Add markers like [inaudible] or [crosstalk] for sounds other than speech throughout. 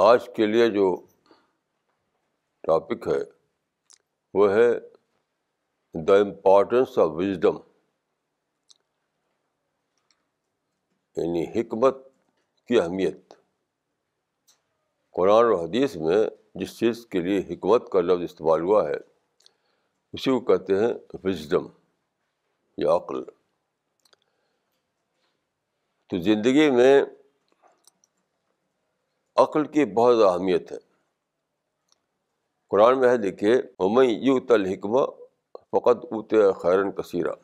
आज के लिए जो टॉपिक है वो है द इम्पॉर्टेंस ऑफ विजडम यानी हमत की अहमियत कुरान और हदीस में जिस चीज़ के लिए हमत का लफ्ज़ इस्तेमाल हुआ है उसी को कहते हैं विजडम या अक्ल तो ज़िंदगी में अक्ल की बहुत अहमियत है कुरान में है देखिए हमई यू तल हिकमा फ़कत उत खैरन कसीरा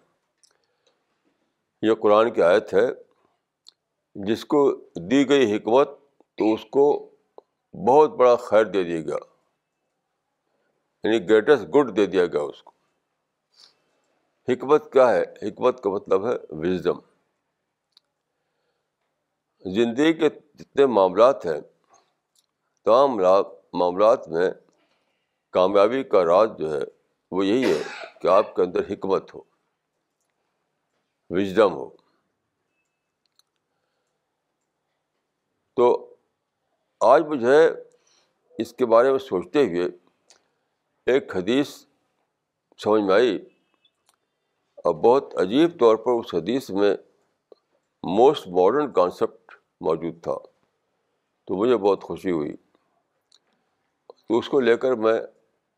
यह कुरान की आयत है जिसको दी गई हमत तो उसको बहुत बड़ा खैर दे दिया गया यानी ग्रेटेस्ट गुड दे दिया गया उसको हमत क्या है हमत का मतलब है विजडम ज़िंदगी के जितने मामला हैं तमाम तो मामलात में कामयाबी का राज जो है वो यही है कि आपके अंदर हमत हो विजडम हो तो आज मुझे इसके बारे में सोचते हुए एक हदीस समझ में आई और बहुत अजीब तौर पर उस हदीस में मोस्ट मॉडर्न कॉन्सेप्ट मौजूद था तो मुझे बहुत खुशी हुई तो उसको लेकर मैं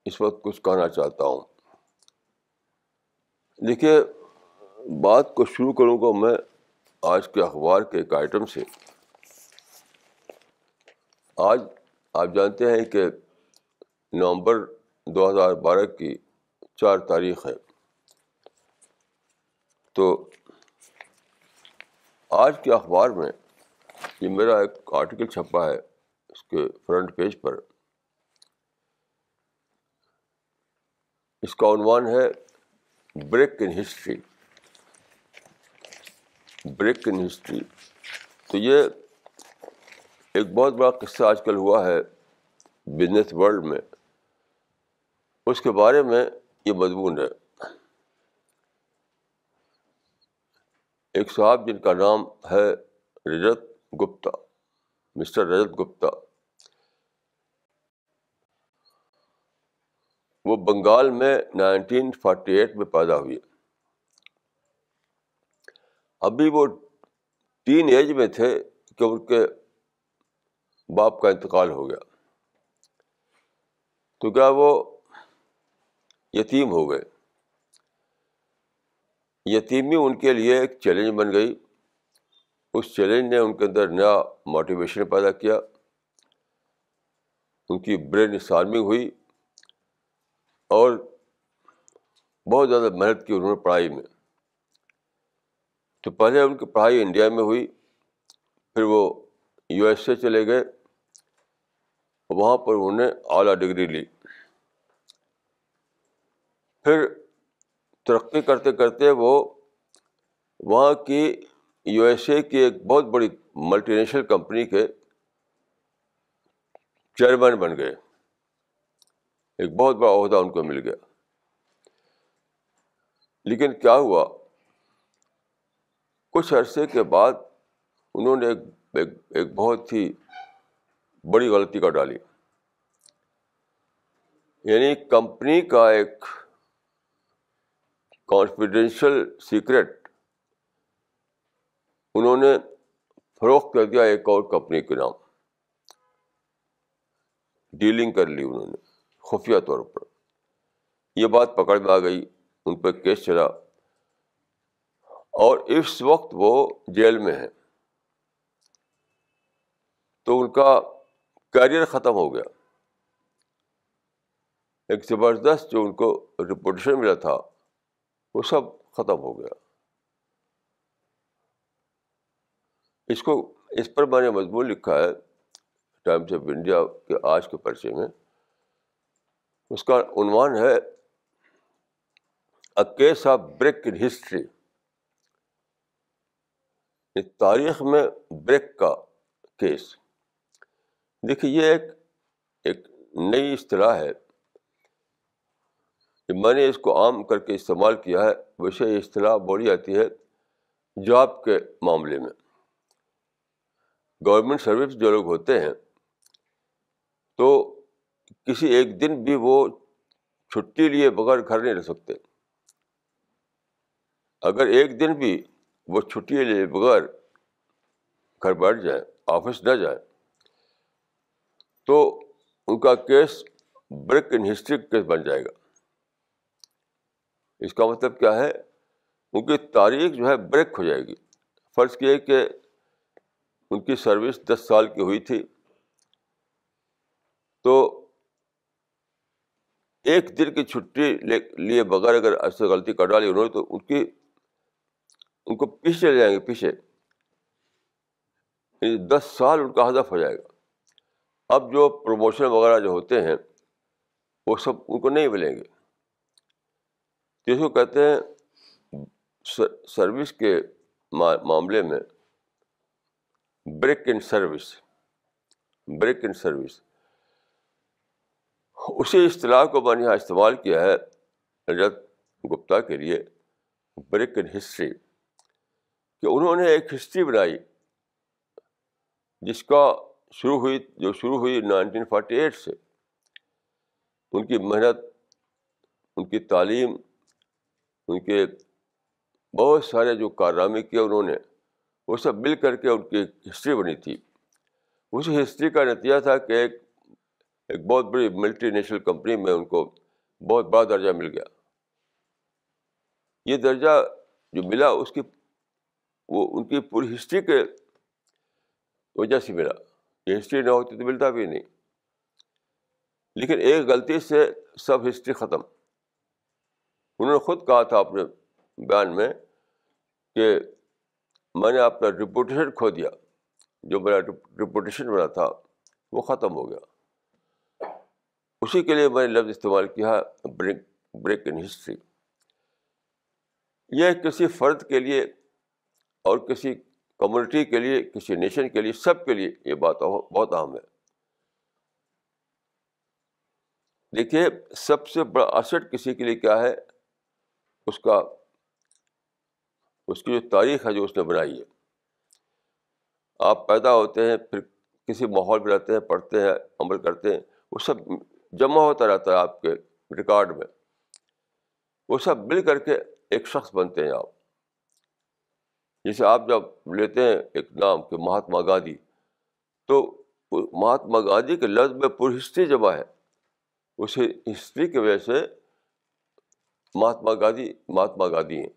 इस वक्त कुछ कहना चाहता हूँ देखिए बात को शुरू करूँगा मैं आज के अखबार के एक आइटम से आज आप जानते हैं कि नवंबर 2012 की चार तारीख है तो आज के अखबार में ये मेरा एक आर्टिकल छपा है इसके फ्रंट पेज पर इसका अनवान है break in history break in history तो ये एक बहुत बड़ा किस्सा आजकल हुआ है बिजनेस वर्ल्ड में उसके बारे में ये मजमून है एक साहब जिनका नाम है रजत गुप्ता मिस्टर रजत गुप्ता वो बंगाल में 1948 में पैदा हुई अभी वो टीन एज में थे कि उनके बाप का इंतकाल हो गया तो क्या वो यतीम हो गए यतीमी उनके लिए एक चैलेंज बन गई उस चैलेंज ने उनके अंदर नया मोटिवेशन पैदा किया उनकी ब्रेन फार्मिंग हुई और बहुत ज़्यादा मेहनत की उन्होंने पढ़ाई में तो पहले उनकी पढ़ाई इंडिया में हुई फिर वो यू एस ए चले गए वहाँ पर उन्होंने आला डिग्री ली फिर तरक्की करते करते वो वहाँ की यू एस ए की एक बहुत बड़ी मल्टीनेशनल कंपनी के चेयरमैन बन गए एक बहुत बड़ा अहदा उनको मिल गया लेकिन क्या हुआ कुछ अरसे के बाद उन्होंने एक एक, एक बहुत ही बड़ी गलती कर डाली यानी कंपनी का एक कॉन्फिडेंशियल सीक्रेट उन्होंने फरोख्त कर दिया एक और कंपनी के नाम डीलिंग कर ली उन्होंने खुफिया तौर पर ये बात पकड़ में आ गई उन पर केस चला और इस वक्त वो जेल में है तो उनका कैरियर ख़त्म हो गया एक ज़बरदस्त जो उनको रिपोर्टेशन मिला था वो सब ख़त्म हो गया इसको इस पर मैंने मजबूर लिखा है टाइम्स ऑफ इंडिया के आज के पर्चे में उसका उन्वान है a case of break in history तारीख में ब्रेक का केस देखिए ये एक एक नई अतलाह है मैंने इसको आम करके इस्तेमाल किया है वैसे ये अतलाह बड़ी आती है जॉब के मामले में गवर्नमेंट सर्विस जो लोग होते हैं तो किसी एक दिन भी वो छुट्टी लिए बगैर घर नहीं रह सकते अगर एक दिन भी वो छुट्टी लिए बगैर घर बैठ जाए ऑफिस न जाए तो उनका case break in history case बन जाएगा इसका मतलब क्या है उनकी तारीख जो है ब्रेक हो जाएगी फ़र्ज़ किए कि उनकी सर्विस दस साल की हुई थी तो एक दिन की छुट्टी ले लिए बगैर अगर ऐसे गलती कर डाली उन्होंने तो उनकी उनको पीछे चले जाएंगे पीछे दस साल उनका हदफ हो जाएगा अब जो प्रमोशन वगैरह जो होते हैं वो सब उनको नहीं मिलेंगे जिसको तो कहते हैं सर्विस के मा, मामले में break in service break in service उसी अतलाह को मैंने यहाँ इस्तेमाल किया है रजत गुप्ता के लिए ब्रेक इन हिस्ट्री कि उन्होंने एक हिस्ट्री बनाई जिसका शुरू हुई जो शुरू हुई 1948 से उनकी मेहनत उनकी तालीम उनके बहुत सारे जो कारनामे किए उन्होंने वो सब मिल करके उनकी हिस्ट्री बनी थी उस हिस्ट्री का नतीजा था कि एक एक बहुत बड़ी मल्टी नेशनल कंपनी में उनको बहुत बड़ा दर्जा मिल गया ये दर्जा जो मिला उसकी वो उनकी पूरी हिस्ट्री के वजह से मिला ये हिस्ट्री ना होती तो मिलता भी नहीं लेकिन एक गलती से सब हिस्ट्री ख़त्म उन्होंने खुद कहा था अपने बयान में कि मैंने अपना रिपोर्टेशन खो दिया जो मेरा रिपोर्टेशन बना था वो ख़त्म हो गया उसी के लिए मैंने लफ्ज़ इस्तेमाल किया ब्रेक ब्रेक इन हिस्ट्री यह किसी फ़र्द के लिए और किसी कम्युनिटी के लिए किसी नेशन के लिए सब के लिए ये बात बहुत अहम है देखिए सबसे बड़ा असट किसी के लिए क्या है उसका उसकी जो तारीख है जो उसने बनाई है आप पैदा होते हैं फिर किसी माहौल में रहते हैं पढ़ते हैं अमल करते हैं वो सब जमा होता रहता है आपके रिकॉर्ड में वो सब मिल करके एक शख्स बनते हैं आप जैसे आप जब लेते हैं एक नाम कि महात्मा गांधी तो महात्मा गांधी के लफ्ज में पूरी हिस्ट्री जमा है उसे हिस्ट्री की वजह से महात्मा गांधी महात्मा गांधी हैं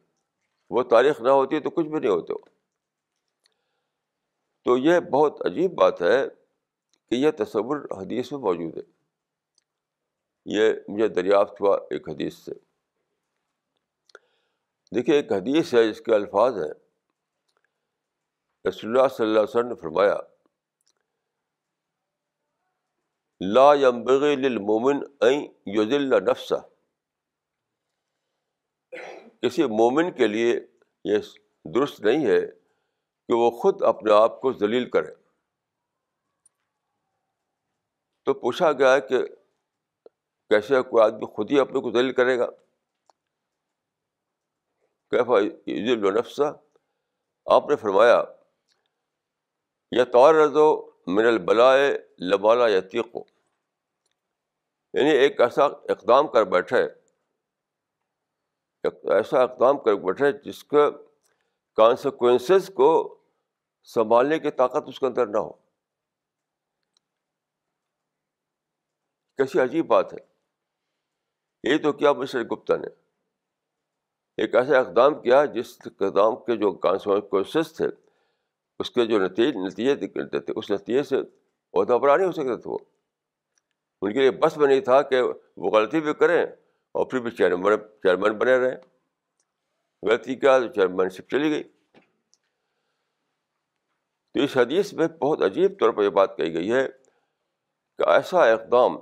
वो तारीख ना होती तो कुछ भी नहीं होते तो यह बहुत अजीब बात है कि यह तस्वुर हदीस में मौजूद है ये मुझे दरियाफ्त हुआ एक हदीस से देखिए एक हदीस है इसके अल्फाज हैं रसुल्ला सल्लल्लाहु अलैहि वसल्लम ने फरमाया ला यम्बगिलमोमिन अं युजिल्ला नफ्सा किसी मोमिन के लिए ये दुरुस्त नहीं है कि वो खुद अपने आप को जलील करे तो पूछा गया है कि कैसे कोई आदमी खुद ही अपने को दलील करेगा कैफा नफसा आपने फरमाया या तारदो मिनल बलाए लबाला यतीको यानी एक ऐसा इकदाम कर बैठे ऐसा इकदाम कर बैठे जिसके कॉन्सिक्वेंस को संभालने की ताकत उसके अंदर ना हो कैसी अजीब बात है ये तो किया मिस्टर गुप्ता ने एक ऐसा इकदाम किया जिस इकदाम के जो कॉन्सिक्वेंसेस थे उसके जो नतीजे नतीजे निकलते थे उस नतीजे से अहदा बना नहीं हो सकते थे वो उनके लिए बस में नहीं था कि वो गलती भी करें और फिर भी चेयरमैन चेयरमैन बने रहें गलती क्या तो चेयरमैनशिप चली गई तो इस हदीस में बहुत अजीब तौर पर यह बात कही गई है कि ऐसा इकदाम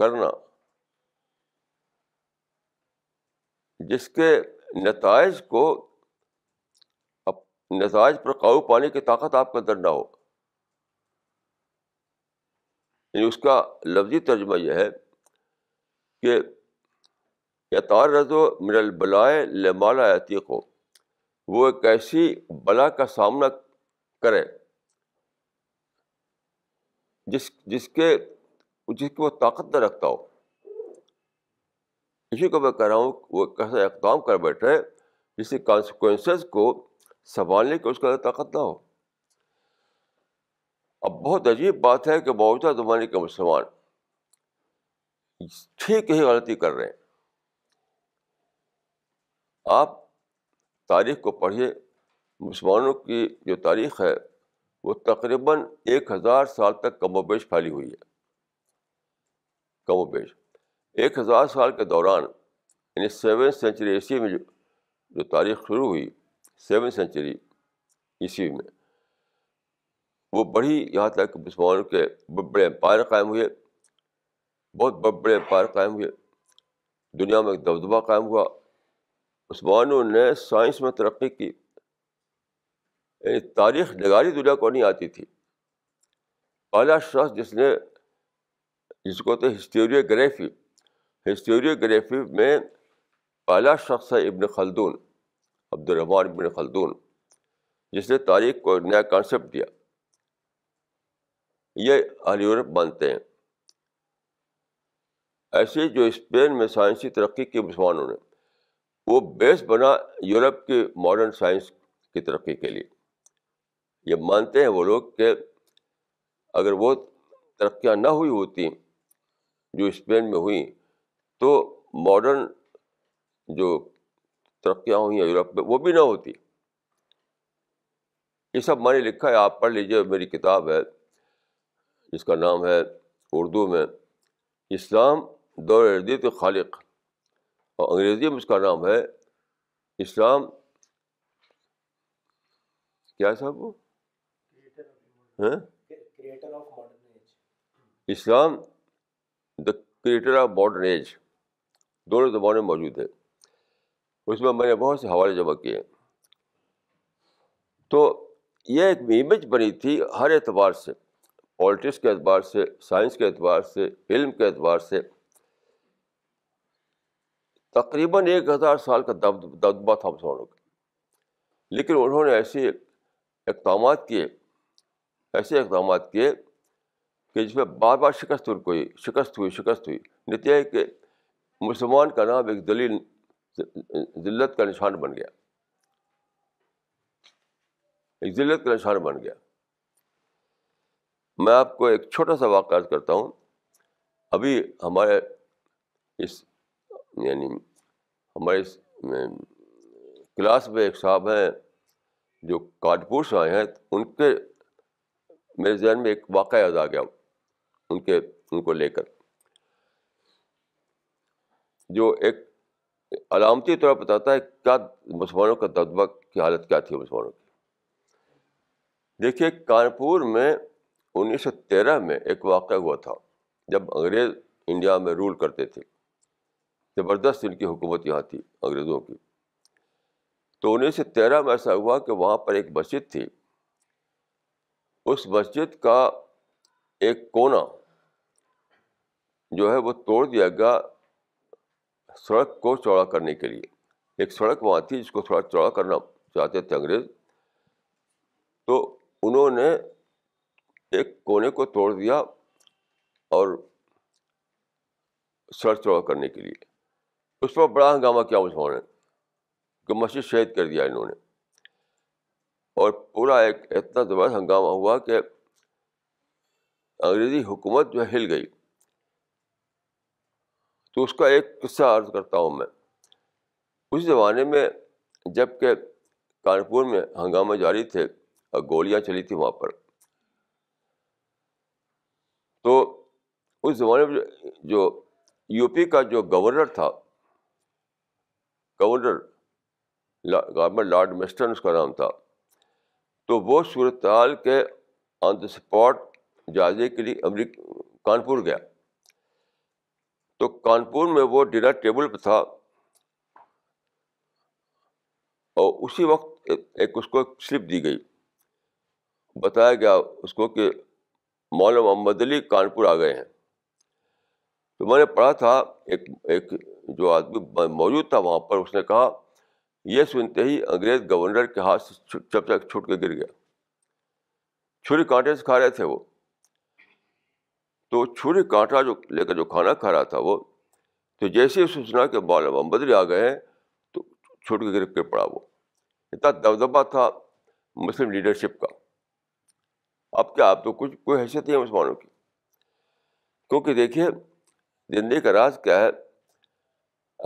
करना जिसके नतज को नतज पर काबू पाने की ताकत आपके अंदर ना हो यानी उसका लफ्जी तर्जमा यह है कि यतार रजो मिनल बलाए लमाला आती को वो एक ऐसी बला का सामना करे जिस जिसके जिसकी वो ताकत न रखता हो इसी को मैं कह रहा हूँ वो कैसा इकदाम कर बैठे जिससे कॉन्सिक्वेंसेस को संभालने की उसका ताकत ना हो अब बहुत अजीब बात है कि मौजूदा ज़माने के मुसलमान ठीक ही गलती कर रहे हैं आप तारीख को पढ़िए मुसलमानों की जो तारीख है वो तकरीबन एक हज़ार साल तक कमोबेश फैली हुई है कमोबेश एक हज़ार साल के दौरान यानी सेवन सेंचुरी ईस्वी में जो जो तारीख शुरू हुई सेवन सेंचुरी ईस्वी में वो बड़ी यहाँ तक मुसलमानों के बड़े एम्पायर कायम हुए बहुत बड़े एम्पायर कायम हुए दुनिया में एक दबदबा कायम हुआ उस्मानों ने साइंस में तरक्की की यानी तारीख नगारी दुनिया को नहीं आती थी पहला शख्स जिसने जिसको तो हिस्टोरियोग्राफी हिस्टोरियोग्राफी में पहला शख्स है इबन खलदून अब्दुलरहमान इबन खलदून जिसने तारीख को नया कॉन्सेप्ट दिया ये अल यूरोप मानते हैं ऐसे जो स्पेन में साइंसी तरक्की की मुसलमानों ने वो बेस बना यूरोप के मॉडर्न साइंस की तरक्की के लिए ये मानते हैं वो लोग कि अगर वो तरक्याँ ना हुई होती जो स्पेन में हुई तो मॉडर्न जो तरक्याँ हुई हैं यूरोप में वो भी ना होती ये सब मैंने लिखा है आप पढ़ लीजिए मेरी किताब है जिसका नाम है उर्दू में इस्लाम दौर अर्दित खालिक और अंग्रेज़ी में इसका नाम है इस्लाम क्या है साहब वो हैं Islam the creator of modern age दोनों जबानों में मौजूद है उसमें मैंने बहुत से हवाले जमा किए तो यह एक इमेज बनी थी हर एतबार से पॉलिटिक्स के अतबार से साइंस के अतबार से इल्म के अतबार से तकरीबन एक हज़ार साल का दबदबा था मुसलमानों का लेकिन उन्होंने ऐसे इकदाम किए ऐसे इकदाम किए कि जिसमें बार बार शिकस्त उनको हुई शिकस्त हुई शिकस्त हुई नतीजा कि मुसलमान का नाम एक दलील जिल्लत का निशान बन गया एक जिल्लत का निशान बन गया मैं आपको एक छोटा सा वाक़ करता हूँ अभी हमारे इस यानी हमारे इस क्लास में एक साहब हैं जो कानपुर से आए हैं उनके मेरे जहन में एक वाक़ याद आ गया उनके उनको लेकर जो एक अलामती तौर पर बताता है क्या मुसलमानों का दबदबा की हालत क्या थी मुसलमानों की देखिए कानपुर में 1913 में एक वाक़ हुआ था जब अंग्रेज़ इंडिया में रूल करते थे ज़बरदस्त इनकी हुकूमत यहाँ थी अंग्रेज़ों की तो उन्नीस सौ तेरह में ऐसा हुआ कि वहाँ पर एक मस्जिद थी उस मस्जिद का एक कोना जो है वो तोड़ दिया गया सड़क को चौड़ा करने के लिए एक सड़क वहाँ थी जिसको थोड़ा चौड़ा करना चाहते थे अंग्रेज तो उन्होंने एक कोने को तोड़ दिया और सड़क चौड़ा करने के लिए उस पर बड़ा हंगामा किया मुसलमानों कि मस्जिद शहीद कर दिया इन्होंने और पूरा एक इतना ज़बरदस्त हंगामा हुआ कि अंग्रेज़ी हुकूमत जो हिल गई तो उसका एक किस्सा अर्ज करता हूँ मैं उस ज़माने में जब के कानपुर में हंगामा जारी थे और गोलियाँ चली थी वहाँ पर तो उस ज़माने में जो यूपी का जो गवर्नर था गवर्नर गवर्नर लॉर्ड मेस्टर्न उसका नाम था तो वो सूरत के ऑन द स्पॉट जायजे के लिए अमरीक कानपुर गया तो कानपुर में वो डिनर टेबल पर था और उसी वक्त एक, उसको एक स्लिप दी गई बताया गया उसको कि मौलाना मोहम्मद अली कानपुर आ गए हैं तो मैंने पढ़ा था एक एक जो आदमी मौजूद था वहाँ पर उसने कहा यह सुनते ही अंग्रेज गवर्नर के हाथ से चपचक छुट के गिर गया छुरी कांटे से खा रहे थे वो तो छुरी कांटा जो लेकर जो खाना खा रहा था वो तो जैसे ही सूचना के बाल बम्बदरी आ गए तो छुट के गिर के पड़ा वो इतना दबदबा था मुस्लिम लीडरशिप का अब क्या आप तो कुछ कोई हैसियत नहीं है मुसलमानों की क्योंकि देखिए जिंदगी का राज क्या है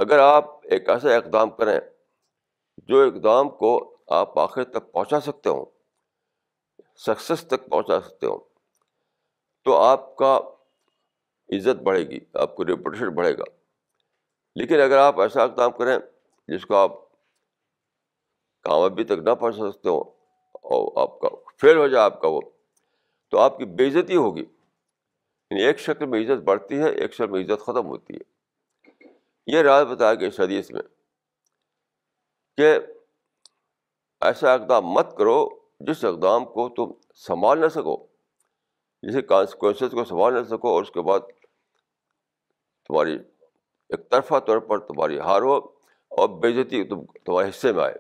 अगर आप एक ऐसा इकदाम करें जो इकदाम को आप आखिर तक पहुंचा सकते हो सक्सेस तक पहुंचा सकते हो तो आपका इज्जत बढ़ेगी आपको रेपुटेशन बढ़ेगा लेकिन अगर आप ऐसा काम करें जिसको आप कामयाबी तक ना पहुँच सकते हो और आपका फेल हो जाए आपका वो तो आपकी बेइज्जती होगी एक शक्ल में इज्जत बढ़ती है एक शक्ल में इज्जत ख़त्म होती है ये राज बताया गया इस में कि ऐसा इकदाम मत करो जिस इकदाम को तुम संभाल ना सको जैसे कॉन्सिक्वेंस को संभाल ना सको और उसके बाद तुम्हारी एक तरफा तौर पर तुम्हारी हार हो और बेजती तुम तुम्हारे हिस्से में आए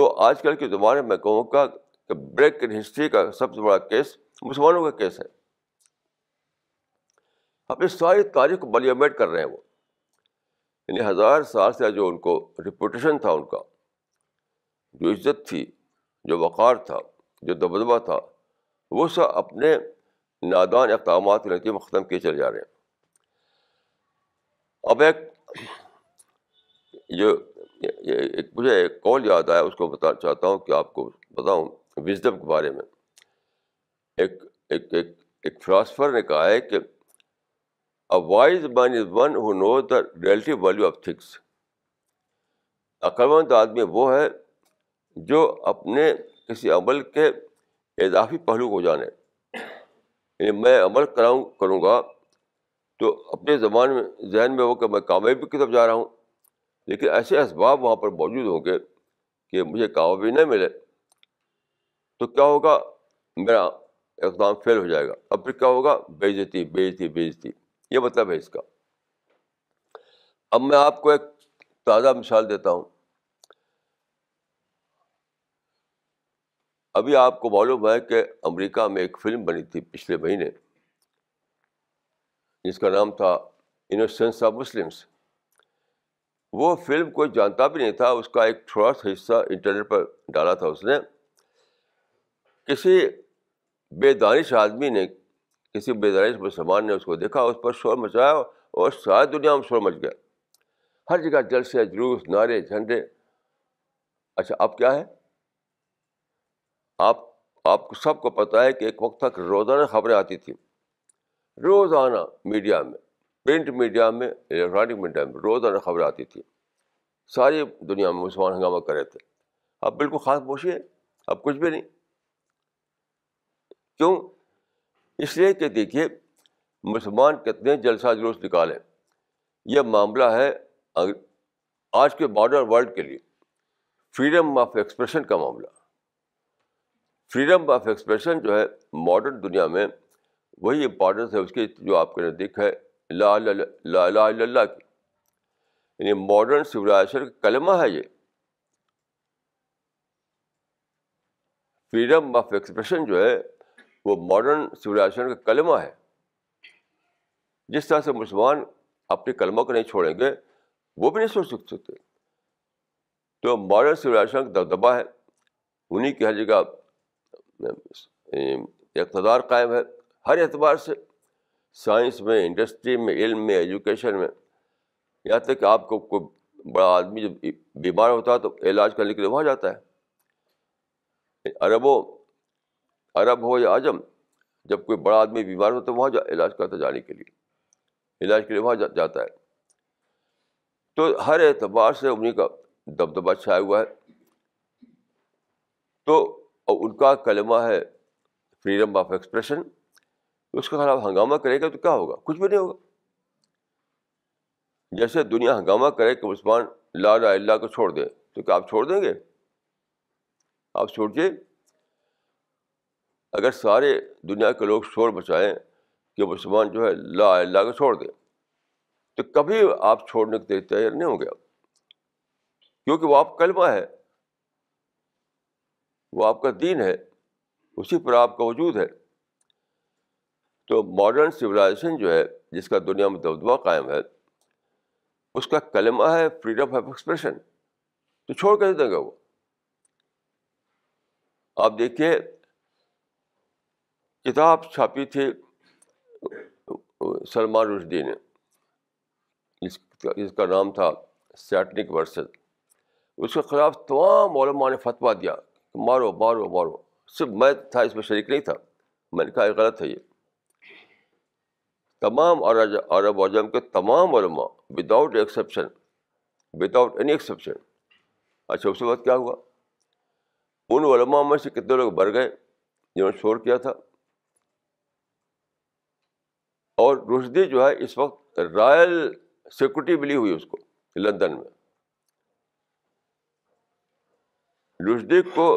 तो आजकल के ज़माने में कहूँगा कि ब्रेक इन हिस्ट्री का सबसे बड़ा केस मुसलमानों का केस है अपनी सारी तारीख को बलियमेट कर रहे हैं वो यानी हज़ार साल से जो उनको रिपोटेशन था उनका जो इज्जत थी जो वक़ार था जो दबदबा था वो सब अपने नादान इकदाम के नतीजे ख़त्म किए चले जा रहे हैं अब एक जो एक मुझे एक कॉल याद आया उसको बता चाहता हूँ कि आपको बताऊँ विजडम के बारे में एक एक एक एक फिलासफर ने कहा है कि a wise man is one who know the relative value of things अक्लमंद आदमी वो है जो अपने किसी अमल के इजाफी पहलू को जाने मैं अमल कराऊँ करूँगा तो अपने ज़मान में जहन में हो कि मैं कामयाबी की तरफ जा रहा हूँ लेकिन ऐसे इसबाब वहाँ पर मौजूद होंगे कि मुझे कामयाबी न मिले तो क्या होगा मेरा इकदाम फेल हो जाएगा अब फिर क्या होगा बेजती बेजती बेजती ये मतलब है इसका अब मैं आपको एक ताज़ा मिसाल देता हूँ अभी आपको मालूम है कि अमेरिका में एक फ़िल्म बनी थी पिछले महीने जिसका नाम था इनोसेंस ऑफ मुस्लिम्स वो फिल्म कोई जानता भी नहीं था उसका एक थोड़ा सा हिस्सा इंटरनेट पर डाला था उसने किसी बेदानिश आदमी ने किसी बेदानिश मुसलमान ने उसको देखा उस पर शोर मचाया और सारी दुनिया में शोर मच गया हर जगह जलसे जुलूस नारे झंडे अच्छा अब क्या है आप आपको सबको पता है कि एक वक्त तक रोज़ाना खबरें आती थी रोज़ाना मीडिया में प्रिंट मीडिया में इलेक्ट्रॉनिक मीडिया में रोज़ाना खबर आती थी सारी दुनिया में मुसलमान हंगामा कर रहे थे अब बिल्कुल ख़ास पोशी है अब कुछ भी नहीं क्यों इसलिए कि देखिए मुसलमान कितने जलसा जुलूस निकालें यह मामला है आज के मॉडर्न वर्ल्ड के लिए फ्रीडम ऑफ एक्सप्रेशन का मामला फ्रीडम ऑफ एक्सप्रेशन जो है मॉडर्न दुनिया में वही इम्पोर्टेंस है उसकी जो आपके नज़दीक है ला ला ला ला ला की यानी मॉडर्न सिविलाइजेशन का कलमा है ये फ्रीडम ऑफ एक्सप्रेशन जो है वो मॉडर्न सिविलाइजेशन का कलमा है जिस तरह से मुसलमान अपने कलमा को नहीं छोड़ेंगे वो भी नहीं सोच सकते तो मॉडर्न सिविलाइजेशन का दबदबा है उन्हीं की हर जगह इकतदार कायम है हर एतबार से साइंस में इंडस्ट्री में इल्म में एजुकेशन में यहाँ तक कि आपको कोई बड़ा आदमी जब बीमार होता है तो इलाज करने के लिए वहाँ जाता है अरबों अरब हो या आजम जब कोई बड़ा आदमी बीमार हो तो वहाँ जा इलाज करता जाने के लिए इलाज के लिए वहाँ जा, जाता है तो हर एतबार से उन्हीं का दबदबा छाया हुआ है तो उनका कलमा है फ्रीडम ऑफ एक्सप्रेशन उसके खिलाफ हंगामा करेगा तो क्या होगा कुछ भी नहीं होगा जैसे दुनिया हंगामा करे कि उस्मान ला ला अल्लाह को छोड़ दे तो क्या आप छोड़ देंगे आप सोचिए अगर सारे दुनिया के लोग शोर बचाएं कि मुसलमान जो है ला अल्लाह को छोड़ दें तो कभी आप छोड़ने के तैयार नहीं होंगे आप क्योंकि वो आप कलमा है वो आपका दीन है उसी पर आपका वजूद है तो मॉडर्न सिविलाइजेशन जो है जिसका दुनिया में दबदबा कायम है उसका कलमा है फ्रीडम ऑफ एक्सप्रेशन तो छोड़ कैसे देगा वो आप देखिए किताब छापी थी सलमान रुशदी ने जिसका जिसका नाम था सैटनिक वर्सेस उसके ख़िलाफ़ तमाम मौलमा ने फतवा दिया मारो मारो मारो सिर्फ मैं था इसमें शरीक नहीं था मैंने कहा गलत है ये तमाम अरब आजम के तमाम उलमा without exception without any exception अच्छा उसके बाद क्या हुआ उन उलमा में से कितने लोग भर गए जिन्होंने शोर किया था और रुशदी जो है इस वक्त रॉयल सिक्योरिटी मिली हुई उसको लंदन में रुशदी को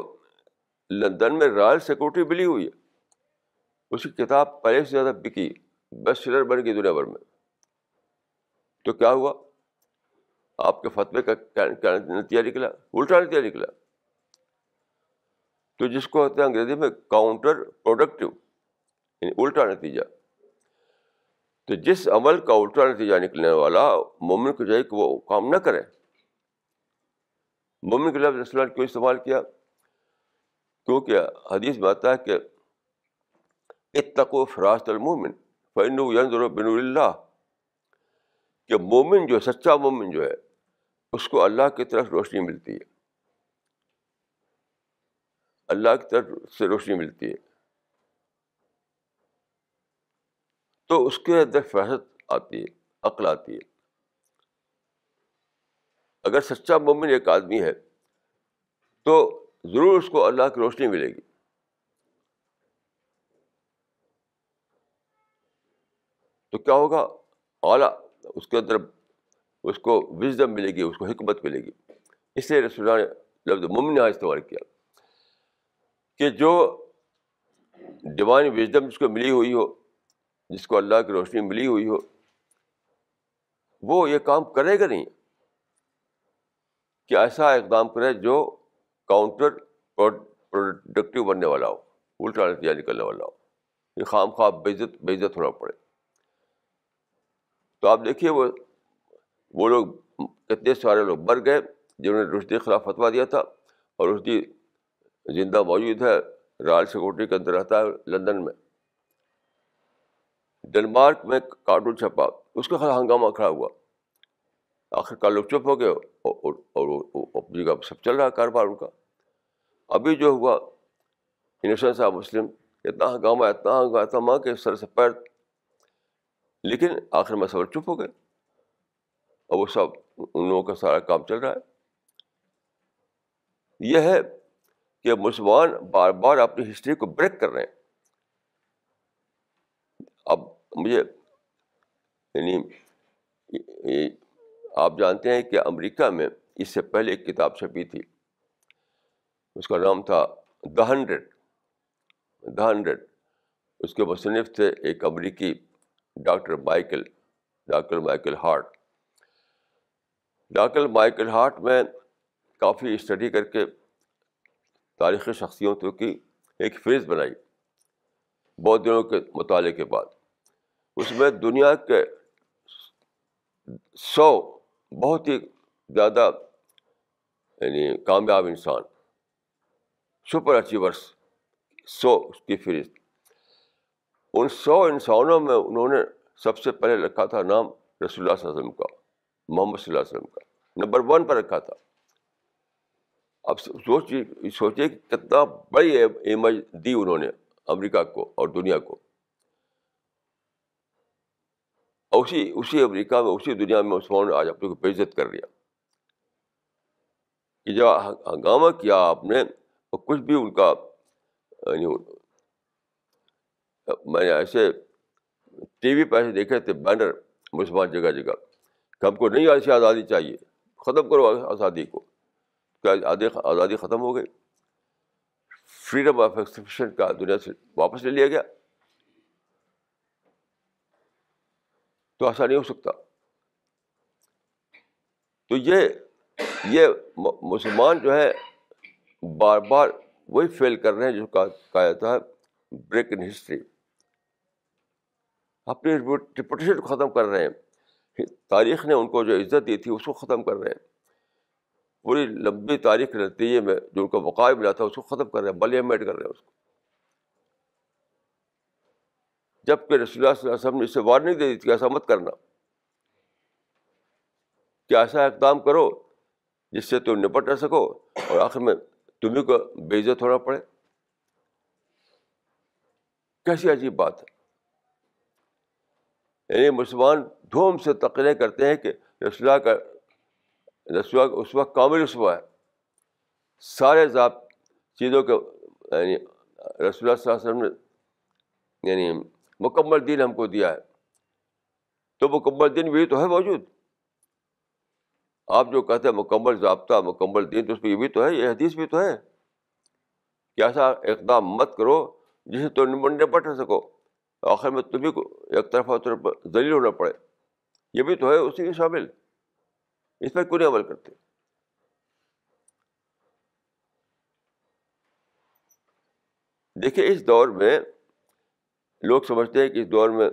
लंदन में रॉयल सिक्योरिटी मिली हुई है उसकी किताब पहले से ज़्यादा बिकी बेस्ट सेलर बन गई दुनिया भर में तो क्या हुआ आपके फतवे का क्या नतीजा निकला उल्टा नतीजा निकला तो जिसको होते हैं अंग्रेजी में काउंटर प्रोडक्टिव यानी उल्टा नतीजा तो जिस अमल का उल्टा नतीजा निकलने वाला मोमिन को चाहिए कि वो काम ना करे मोमिन के लफ्ज रसोल क्यों इस्तेमाल किया क्योंकि हदीस में आता है कि इतको फरास्त मोमिन फ़ैन बिनल्ला कि मोमिन जो सच्चा मोमिन जो है उसको अल्लाह की तरफ रोशनी मिलती है अल्लाह की तरफ से रोशनी मिलती है तो उसके अंदर फहरत आती है अक्ल आती है अगर सच्चा मोमिन एक आदमी है तो ज़रूर उसको अल्लाह की रोशनी मिलेगी तो क्या होगा आला उसके अंदर उसको विजडम मिलेगी उसको हमत मिलेगी इसलिए रसुल्ला ने लफ्ज़ मुमना इस्तेमाल किया कि जो डिवाइन विजडम जिसको मिली हुई हो जिसको अल्लाह की रोशनी मिली हुई हो वो ये काम करेगा नहीं कि ऐसा इकदाम करे जो काउंटर प्रोडक्टिव बनने वाला हो उल्टा नतीजा निकलने वाला हो ये खाम खाब बेजत बेजत होना पड़े तो आप देखिए वो वो लोग कितने सारे लोग मर गए जिन्होंने रुश्दी के खिलाफ फतवा दिया था और रुश्दी जिंदा मौजूद है रॉयल सिक्योरिटी के अंदर रहता है लंदन में डेनमार्क में कार्टून छपा उसके खिलाफ हंगामा खड़ा हुआ आखिरकार लोग चुप हो गए और अपनी जगह सब चल रहा है कारोबार उनका अभी जो हुआ हिंदुस्तान साहब मुस्लिम इतना हंगामा इतना हंगामा इतना माँ के सर से पैर लेकिन आखिर में सबर चुप हो गए और वो सब उन लोगों का सारा काम चल रहा है यह है कि मुसलमान बार बार अपनी हिस्ट्री को ब्रेक कर रहे हैं अब मुझे यानी आप जानते हैं कि अमेरिका में इससे पहले एक किताब छपी थी उसका नाम था द हंड्रेड द हंड्रेड उसके मुसनफ़ थे एक अमरीकी doctor Michael doctor Michael Hart doctor Michael Hart में काफ़ी स्टडी करके तारीख़ शख्सियतों की एक फ्रिज बनाई बहुत दिनों के मताले के बाद उसमें दुनिया के सौ बहुत ही ज़्यादा यानी कामयाब इंसान सुपर अचीवर्स सौ उसकी फहरिस्त उन सौ इंसानों में उन्होंने सबसे पहले रखा था नाम रसूल वसम का मोहम्मद वसम का नंबर वन पर रखा था अब सोचिए सोचिए कि कितना बड़ी इमेज दी उन्होंने अमेरिका को और दुनिया को उसी उसी अमेरिका में उसी दुनिया में उस्मान आज अपने को बेइज्जत कर लिया कि जब हंगामा किया आपने और तो कुछ भी उनका मैंने ऐसे टीवी पर ऐसे देखे थे बैनर मुसलमान जगह जगह कि हमको नहीं ऐसी आज़ादी चाहिए ख़त्म करो आज़ादी को क्या आज़ादी आज़ादी ख़त्म हो गई फ्रीडम ऑफ एक्सप्रेशन का दुनिया से वापस ले लिया गया तो ऐसा नहीं हो सकता तो ये ये मुसलमान जो है बार बार वही फेल कर रहे हैं जो कहा जाता है ब्रेक इन हिस्ट्री अपने रिपोटेशन को ख़त्म कर रहे हैं तारीख़ ने उनको जो इज़्ज़त दी थी उसको ख़त्म कर रहे हैं पूरी लंबी तारीख के नतीजे में जो उनको वक़ाब मिला था उसको ख़त्म कर रहे हैं बलियमेट कर रहे हैं उसको जबकि रसोल्लाम ने इसे वार्निंग दे दी थी ऐसा मत करना कि ऐसा इकदाम करो जिससे तुम निपट ना सको और आखिर में तुम्हें को बेइज्जत होना पड़े कैसी अजीब बात है यानी मुसलमान धूम से तकरे करते हैं कि रसुल्ला का रसुल्ला उस वक्त कामिल उसवा है सारे जाप चीज़ों के यानी रसुल्ला ने यानी मुकम्मल दिन हमको दिया है तो मुकम्मल दिन भी तो है मौजूद आप जो कहते हैं मुकम्मल जबता मुकम्मल दिन तो उसमें ये भी तो है ये हदीस भी तो है कि ऐसा इकदाम मत करो जिसे तो निपट सको आखिर में तुम्हें को एक तरफा तौर तो पर दलील होना पड़े ये भी तो है उसी में शामिल इस पर क्यों नहीं अमल करते देखिए इस दौर में लोग समझते हैं कि इस दौर में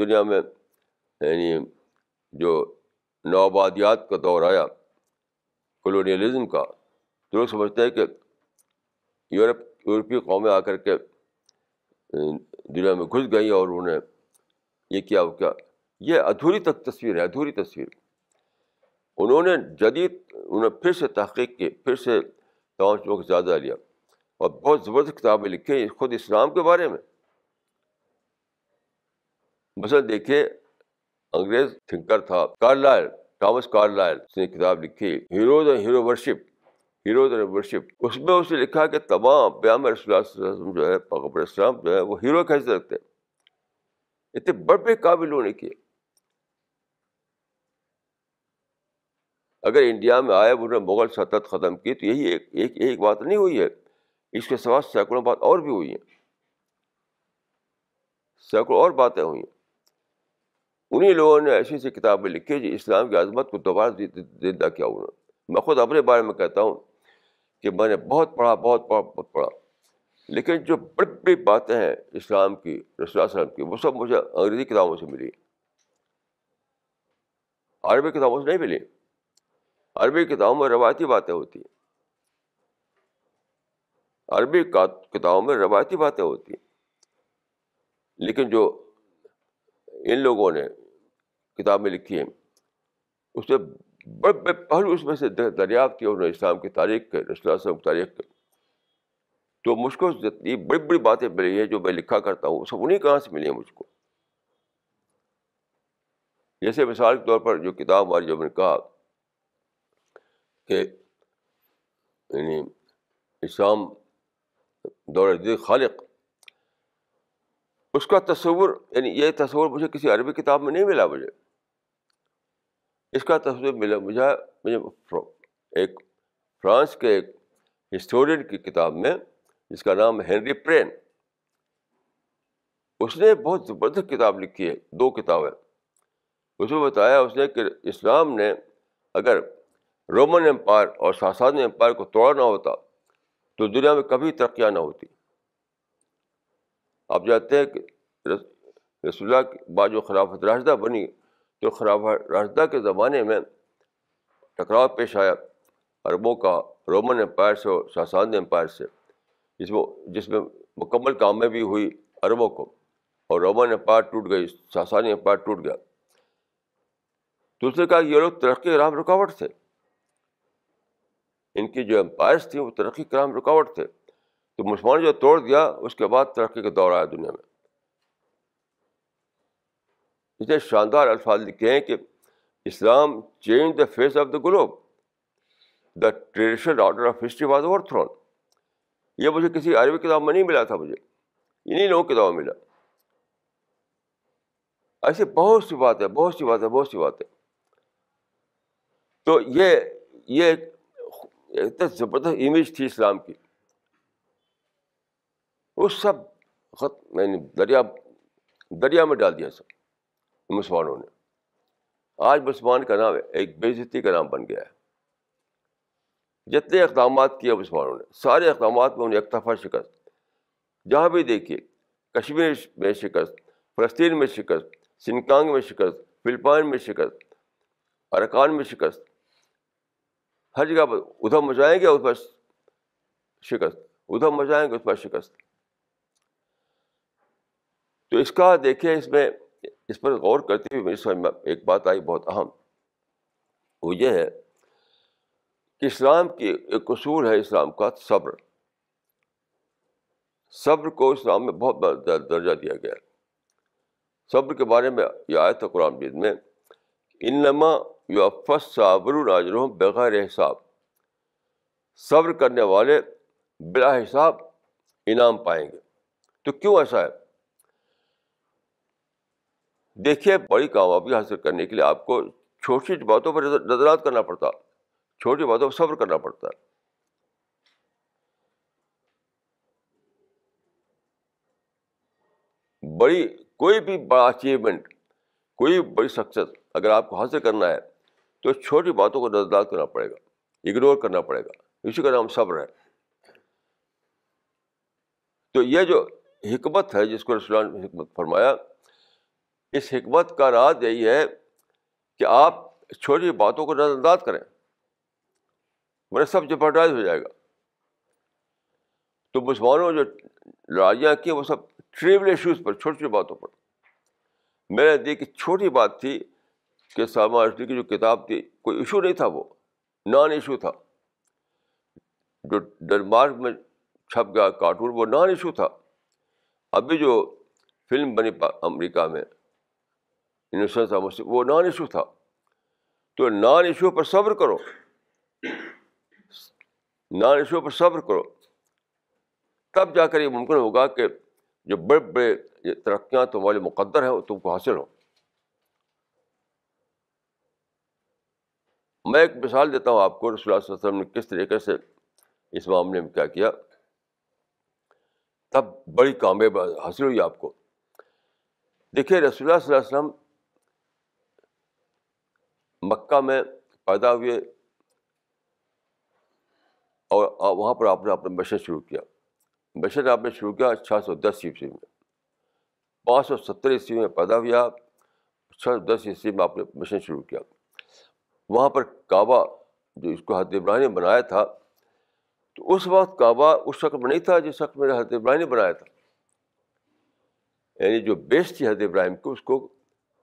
दुनिया में यानी जो नवाबादियात का दौर आया कॉलोनियलिज्म का तो लोग समझते हैं कि यूरोप यूरोपीय कौमें आकर के दुनिया में घुस गई और उन्होंने ये किया वो क्या ये अधूरी तक तस्वीर है अधूरी तस्वीर उन्होंने जदीद उन्होंने फिर से तहकीक की फिर से तमाम चीज़ों का जायजा लिया और बहुत ज़बरदस्त किताबें लिखी खुद इस्लाम के बारे में मसल देखिए अंग्रेज थिंकर था कार्लाइल थॉमस कार्लाइल ने किताब लिखी heroes and hero worship heroes and worship उसमें उसने लिखा कि तमाम प्याम रसम जो है पैगम्बर इस्लाम जो है वो हीरो कैसे रखते हैं इतने बड़े काबिल होने के अगर इंडिया में आया उन्होंने मुगल सतत ख़त्म की तो यही एक एक एक बात नहीं हुई है इसके सिवा सैकड़ों बात और भी हुई हैं सैकड़ों और बातें हुई हैं उन्हीं लोगों ने ऐसी ऐसी किताबें लिखी जो इस्लाम की आज़मत को दोबारा जिंदा किया उन्होंने मैं खुद अपने बारे में कहता हूँ कि मैंने बहुत पढ़ा बहुत पढ़ा बहुत पढ़ा लेकिन जो बड़ी बड़ी बातें हैं इस्लाम की रसोल्लाम की वो सब मुझे अंग्रेज़ी किताबों से मिली अरबी किताबों से नहीं मिली अरबी किताबों में रवायती बातें होती हैं अरबी किताबों में रवायती बातें होती हैं लेकिन जो इन लोगों ने किताबें लिखी हैं उसमें पहलू उसमें से दरियाफ्त किया उन्होंने इस्लाम की तारीख के रसम की तारीख के तो मुझको ये बड़ी बड़ी बातें मिली हैं जो मैं लिखा करता हूँ सब उन्हीं कहाँ से मिली हैं मुझको जैसे मिसाल के तौर पर जो किताब हमारी जो मैंने कहा कि यानी इस्लाम दौर जदीद खालिक उसका तस्वुर यानी ये तस्वुर मुझे किसी अरबी किताब में नहीं मिला मुझे इसका तस्वीर मिला मुझे मुझे एक फ्रांस के एक हिस्टोरियन की किताब में जिसका नाम हेनरी प्रेन उसने बहुत ज़बरदस्त किताब लिखी है दो किताबें उसमें बताया उसने कि इस्लाम ने अगर रोमन एम्पायर और सासानी एम्पायर को तोड़ा ना होता तो दुनिया में कभी तरक्या ना होती आप जानते हैं कि रसुल्ला की बाजो खिलाफत राशदा बनी तो खराब राजदा के ज़माने में टकराव पेश आया अरबों का रोमन एम्पायर से और सासाद एम्पायर से जिसमें जिसमें मुकम्मल कामयाबी हुई अरबों को और रोमन एम्पायर टूट गई सासानी एम्पायर टूट गया दूसरे का ये लोग तरक्की के राम रुकावट थे इनकी जो एम्पायर्स थी वो तरक्की के राम रुकावट थे तो मुसलमान जो तोड़ दिया उसके बाद तरक्की का दौर आया दुनिया में इतने शानदार अल्फाज लिखे हैं कि Islam change the face of the globe the traditional order of history was overthrown ये मुझे किसी अरबी किताब में नहीं मिला था मुझे इन्हीं लोगों किताब में मिला ऐसे बहुत सी बात है बहुत सी बात है बहुत सी बात है तो ये ये इतना ज़बरदस्त इमेज थी इस्लाम की उस सब खत मैंने दरिया दरिया में डाल दिया सब मुसलमानों ने आज मुसलमान का नाम एक बेजती का नाम बन गया है जितने इकदाम किए मुसलमानों ने सारे इकदाम में उन्हें एकतफ़ा शिकस्त जहाँ भी देखिए कश्मीर में शिकस्त फ़लस्तीन में शिकस्त सिनकांग में शिकस्त फिलपाइन में शिकस्त अरकान में शिकस्त हर जगह पर उधर मचाएंगे उस पर शिकस्त उधर मचाएंगे उस पर शिकस्त तो इसका देखिए इसमें इस पर गौर करते हुए मेरी समझ में एक बात आई बहुत अहम वो ये है कि इस्लाम की एक कसूर है इस्लाम का सब्र सब्र को इस्लाम में बहुत बड़ा दर्जा दिया गया है सब्र के बारे में यह आयत है कुरान जीत में इनमा युफ़स साबर नाजर बग़ैर हिसाब सब्र करने वाले बिला हिसाब इनाम पाएंगे तो क्यों ऐसा है देखिए बड़ी कामयाबी हासिल करने के लिए आपको छोटी छोटी बातों पर नजरात करना पड़ता छोटी बातों पर सब्र करना पड़ता है बड़ी कोई भी बड़ा अचीवमेंट कोई बड़ी सक्सेस अगर आपको हासिल करना है तो छोटी बातों को नजरअंदाज करना पड़ेगा इग्नोर करना पड़ेगा इसी का नाम सब्र है तो यह जो हमत है जिसको रसुल्लाम ने हमत फरमाया इस हमत का राज यही है कि आप छोटी बातों को नज़रअंदाज करें मेरा सब जबरदाज हो जाएगा तो मुसलमानों जो लड़ाइयाँ की वो सब ट्रिवल इशूज़ पर छोटी छोटी बातों पर मैंने देखी छोटी बात थी कि सामा रश्दी की जो किताब थी कोई इशू नहीं था वो नॉन इशू था जो डेनमार्क में छप गया कार्टून वो नॉन इशू था अभी जो फिल्म बनी अमेरिका में इनोसेंस था मुस्लिम वो नॉन इशू था तो नॉन इशू पर सब्र करो नॉन इशू पर सब्र करो तब जाकर ये मुमकिन होगा कि जो बड़े बड़े तरक्याँ तुम्हारे मुकद्दर हैं वो तुमको हासिल हो मैं एक मिसाल देता हूँ आपको रसोल्लाम ने किस तरीके से इस मामले में क्या किया तब बड़ी कामयाब हासिल हुई आपको देखिए रसोल्लाम मक्का में पैदा हुए और वहाँ पर आपने अपना मिशन शुरू किया मिशन आपने शुरू किया छः सौ दस ईस्वी में पाँच सौ सत्तर ईस्वी में पैदा हुए आप छः सौ दस ईस्वी में आपने मिशन शुरू किया वहाँ पर काबा जो इसको हजरत इब्राहिम ने बनाया था तो उस वक्त काबा उस शक्ल में नहीं था जिस शक्ल में हजरत इब्राहिम ने बनाया था यानी जो बेस थी हजरत इब्राहिम को उसको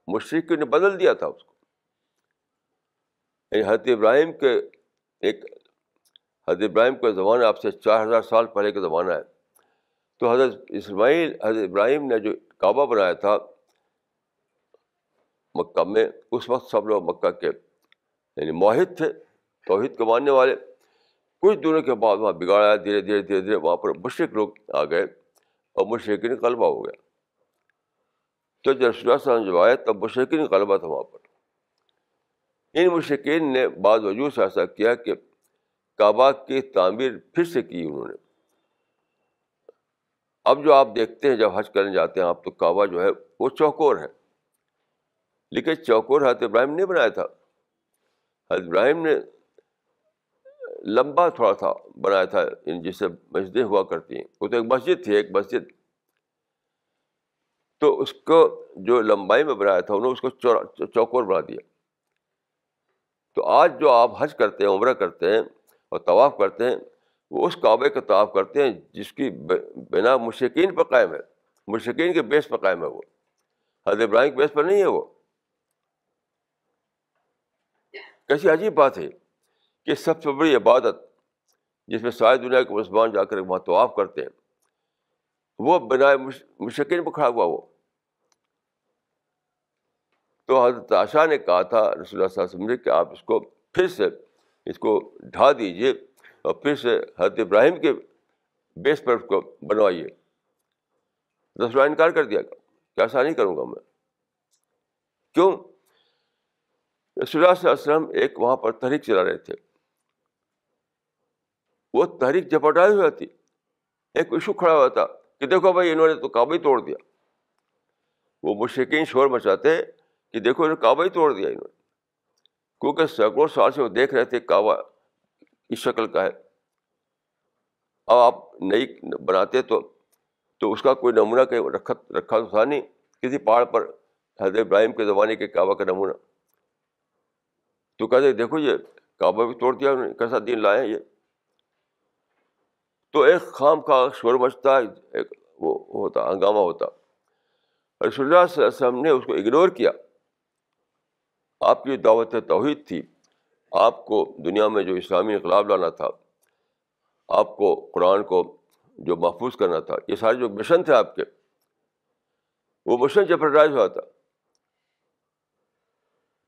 मुशरक़ ने बदल दिया था उसको हजरत इब्राहिम के एक हजरत इब्राहिम का ज़माना आपसे चार हज़ार साल पहले का ज़माना है तो हज़रत इसमाइल हज़रत इब्राहिम ने जो काबा बनाया था मक्का में उस वक्त सब लोग मक्का के यानी माहिद थे तोहद के मानने वाले कुछ दिनों के बाद वहाँ बिगाड़ आया धीरे धीरे धीरे धीरे वहाँ पर मुशरक लोग आ गए और मुशरकिन गलबा हो गया तो जब रसुल्ला जो आए तब मुशरकिन गलबा था वहाँ पर इन मुशकिन ने बाद वजूद से ऐसा किया कि काबा की तामीर फिर से की उन्होंने अब जो आप देखते हैं जब हज करने जाते हैं आप तो काबा जो है वो चौकोर है लेकिन चौकोर हजरत इब्राहिम ने बनाया था हजरत इब्राहिम ने लंबा थोड़ा था बनाया था जिससे मस्जिदें हुआ करती हैं वो तो एक मस्जिद थी एक मस्जिद तो उसको जो लंबाई में बनाया था उन्होंने उसको चौकोर बना दिया तो आज जो आप हज करते हैं उम्र करते हैं और तवाफ़ करते हैं वो उस काबे का तवाफ़ करते हैं जिसकी बिना मुशकिन पर कायम है मुशकिन के बेस पर कायम है वो हज इब्राहिम के बेस पर नहीं है वो कैसी अजीब बात है कि सबसे बड़ी इबादत जिसमें सारी दुनिया के मुसलमान जाकर वहाँ तवाफ़ करते हैं वो बिना मुशकिन पर खड़ा हुआ वो तो हज़रत आशा ने कहा था रसोल्ला समझे कि आप इसको फिर से इसको ढा दीजिए और फिर से हजरत इब्राहिम के बेस पर उसको बनवाइए रसोल्ला तो इनकार कर दिया कि ऐसा नहीं करूँगा मैं क्यों रसोल्लाम एक वहाँ पर तहरीक चला रहे थे वो तहरीक झपटाई हुई थी एक इशू खड़ा हुआ था कि देखो भाई इन्होंने तो काबा ही तोड़ दिया वो मुश्किन शोर मचाते कि देखो इन्होंने काबा ही तोड़ दिया इन्होंने क्योंकि सैकड़ों साल से वो देख रहे थे काबा इस शक्ल का है अब आप नई बनाते तो तो उसका कोई नमूना कहीं रखा रखा तो था नहीं किसी पहाड़ पर हजरत इब्राहिम के ज़माने के काबा का नमूना तो कहते देखो ये काबा भी तोड़ दिया उन्होंने कैसा दिन लाए ये तो एक खाम का शोर मचता एक वो होता हंगामा होता रसोल्ला ने उसको इग्नोर किया आपकी दावत तोहद थी आपको दुनिया में जो इस्लामी इनकलाब लाना था आपको कुरान को जो महफूज करना था ये सारे जो मिशन थे आपके वो मिशन जेफरटाइज हुआ था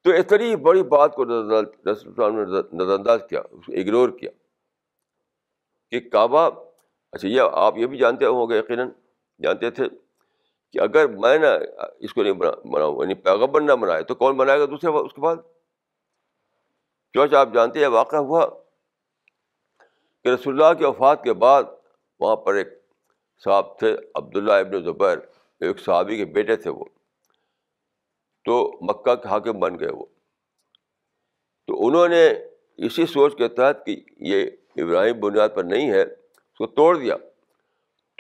तो इतनी बड़ी बात को नज़रअंदाज किया उसको इग्नोर किया कि काबा अच्छा ये आप ये भी जानते होंगे यकीनन जानते थे कि अगर मैं ना इसको नहीं बना बनाऊँ यानी पैगम्बर ना बनाए तो कौन बनाएगा दूसरे उसके बाद क्योंकि आप जानते हैं वाक़ हुआ कि रसुल्ला की वफ़ात के बाद वहाँ पर एक साहब थे अब्दुल्ला इबन ज़ुबैर एक साहबी के बेटे थे वो तो मक्का के हाकिम बन गए वो तो उन्होंने इसी सोच के तहत कि ये इब्राहिम बुनियाद पर नहीं है उसको तोड़ दिया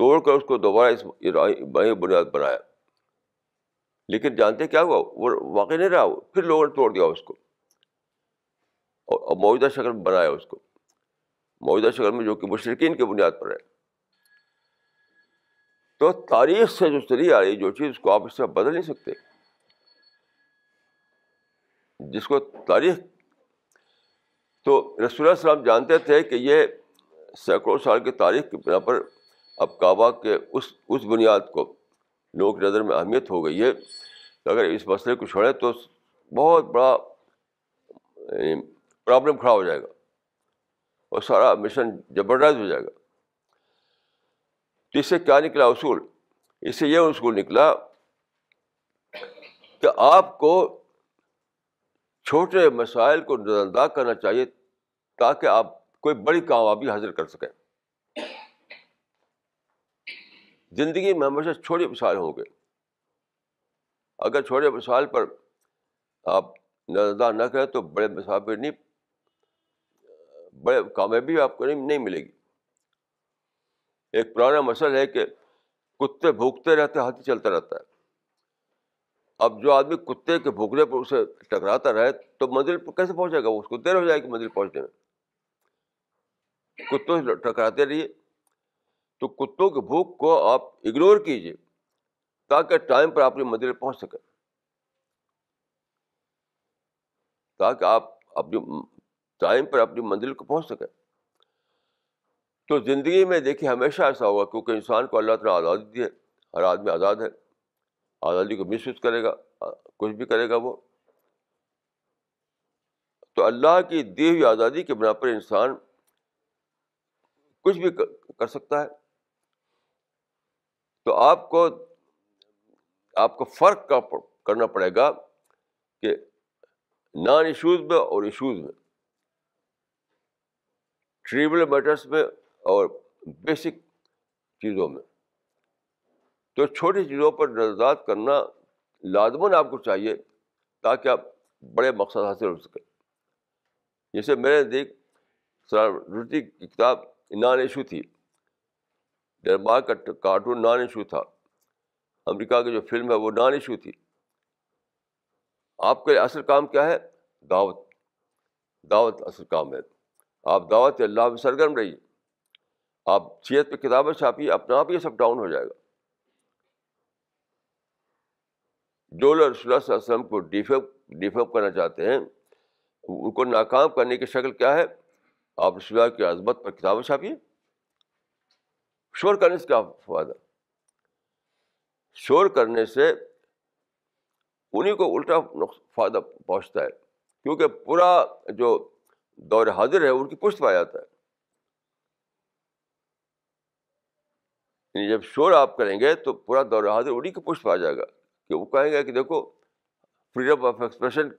तोड़ कर उसको दोबारा इस वही बुनियाद बनाया लेकिन जानते क्या हुआ वो वाकई नहीं रहा वो फिर लोगों ने तोड़ दिया उसको और मौजूदा शक्ल में बनाया उसको मौजूदा शक्ल में जो कि मुशरकिन की बुनियाद पर है तो तारीख से जो चली आ रही जो चीज़ उसको आप इससे बदल नहीं सकते जिसको तारीख तो रसूल सलाम जानते थे कि ये सैकड़ों साल की तारीख की बिना पर अब काबा के उस उस बुनियाद को लोगों की नज़र में अहमियत हो गई है तो अगर इस मसले को छोड़ें तो बहुत बड़ा प्रॉब्लम खड़ा हो जाएगा और सारा मिशन जबरदस्त हो जाएगा तो इससे क्या निकला उसूल इससे यह उसूल निकला कि आपको छोटे मसाइल को नज़रअंदाज करना चाहिए ताकि आप कोई बड़ी कामयाबी हासिल कर सकें ज़िंदगी में हमेशा छोटे मिसाल होंगे अगर छोटे मिसाल पर आप नजरदार न करें तो बड़े मिसाल पर नहीं बड़े कामयाबी आपको नहीं मिलेगी एक पुराना मसल है कि कुत्ते भूखते रहते हाथी चलता रहता है अब जो आदमी कुत्ते के भूखने पर उसे टकराता रहे तो मंजिल पर कैसे पहुंचेगा उसको देर हो जाएगी मंजिल पहुंचने में कुत्तों से टकराते रहिए तो कुत्तों की भूख को आप इग्नोर कीजिए ताकि टाइम पर आपके मंदिर पहुंच सकें ताकि आप अपनी टाइम पर अपनी मंजिल को पहुंच सकें तो ज़िंदगी में देखिए हमेशा ऐसा होगा क्योंकि इंसान को अल्लाह तला आज़ादी दी है हर आदमी आज़ाद है आज़ादी को मिसयूज करेगा कुछ भी करेगा वो तो अल्लाह की दी हुई आज़ादी के बिना पर इंसान कुछ भी कर सकता है तो आपको आपको फ़र्क का करना पड़ेगा कि नॉन इशूज़ में और इशूज़ में ट्रिबल मैटर्स में और बेसिक चीज़ों में तो छोटी चीज़ों पर नजरात करना लाजमन आपको चाहिए ताकि आप बड़े मकसद हासिल हो सकें जैसे मेरे नज़दीक सरावृत्ति की किताब नान इशू थी डेनमार्क का कार्टून नॉन इशू था अमेरिका की जो फिल्म है वो नॉन इशू थी आपका असल काम क्या है दावत दावत असल काम है आप दावत अल्लाह में सरगर्म रहिए आप सीरत पे किताबें छापिए अपना आप ये सब डाउन हो जाएगा जो लोग रसुल्लम को डिफेप डिफेप करना चाहते हैं उनको नाकाम करने की शक्ल क्या है आप रसुल्ला की अजमत पर किताबें छापिए शोर करने से क्या फायदा शोर करने से उन्हीं को उल्टा फायदा पहुंचता है क्योंकि पूरा जो दौर हाजिर है उनकी पुष्ट पाया जाता है जब शोर आप करेंगे तो पूरा दौर हाजिर उन्हीं की पुष्ट पा जाएगा कि वो कहेंगे कि देखो फ्रीडम ऑफ एक्सप्रेशन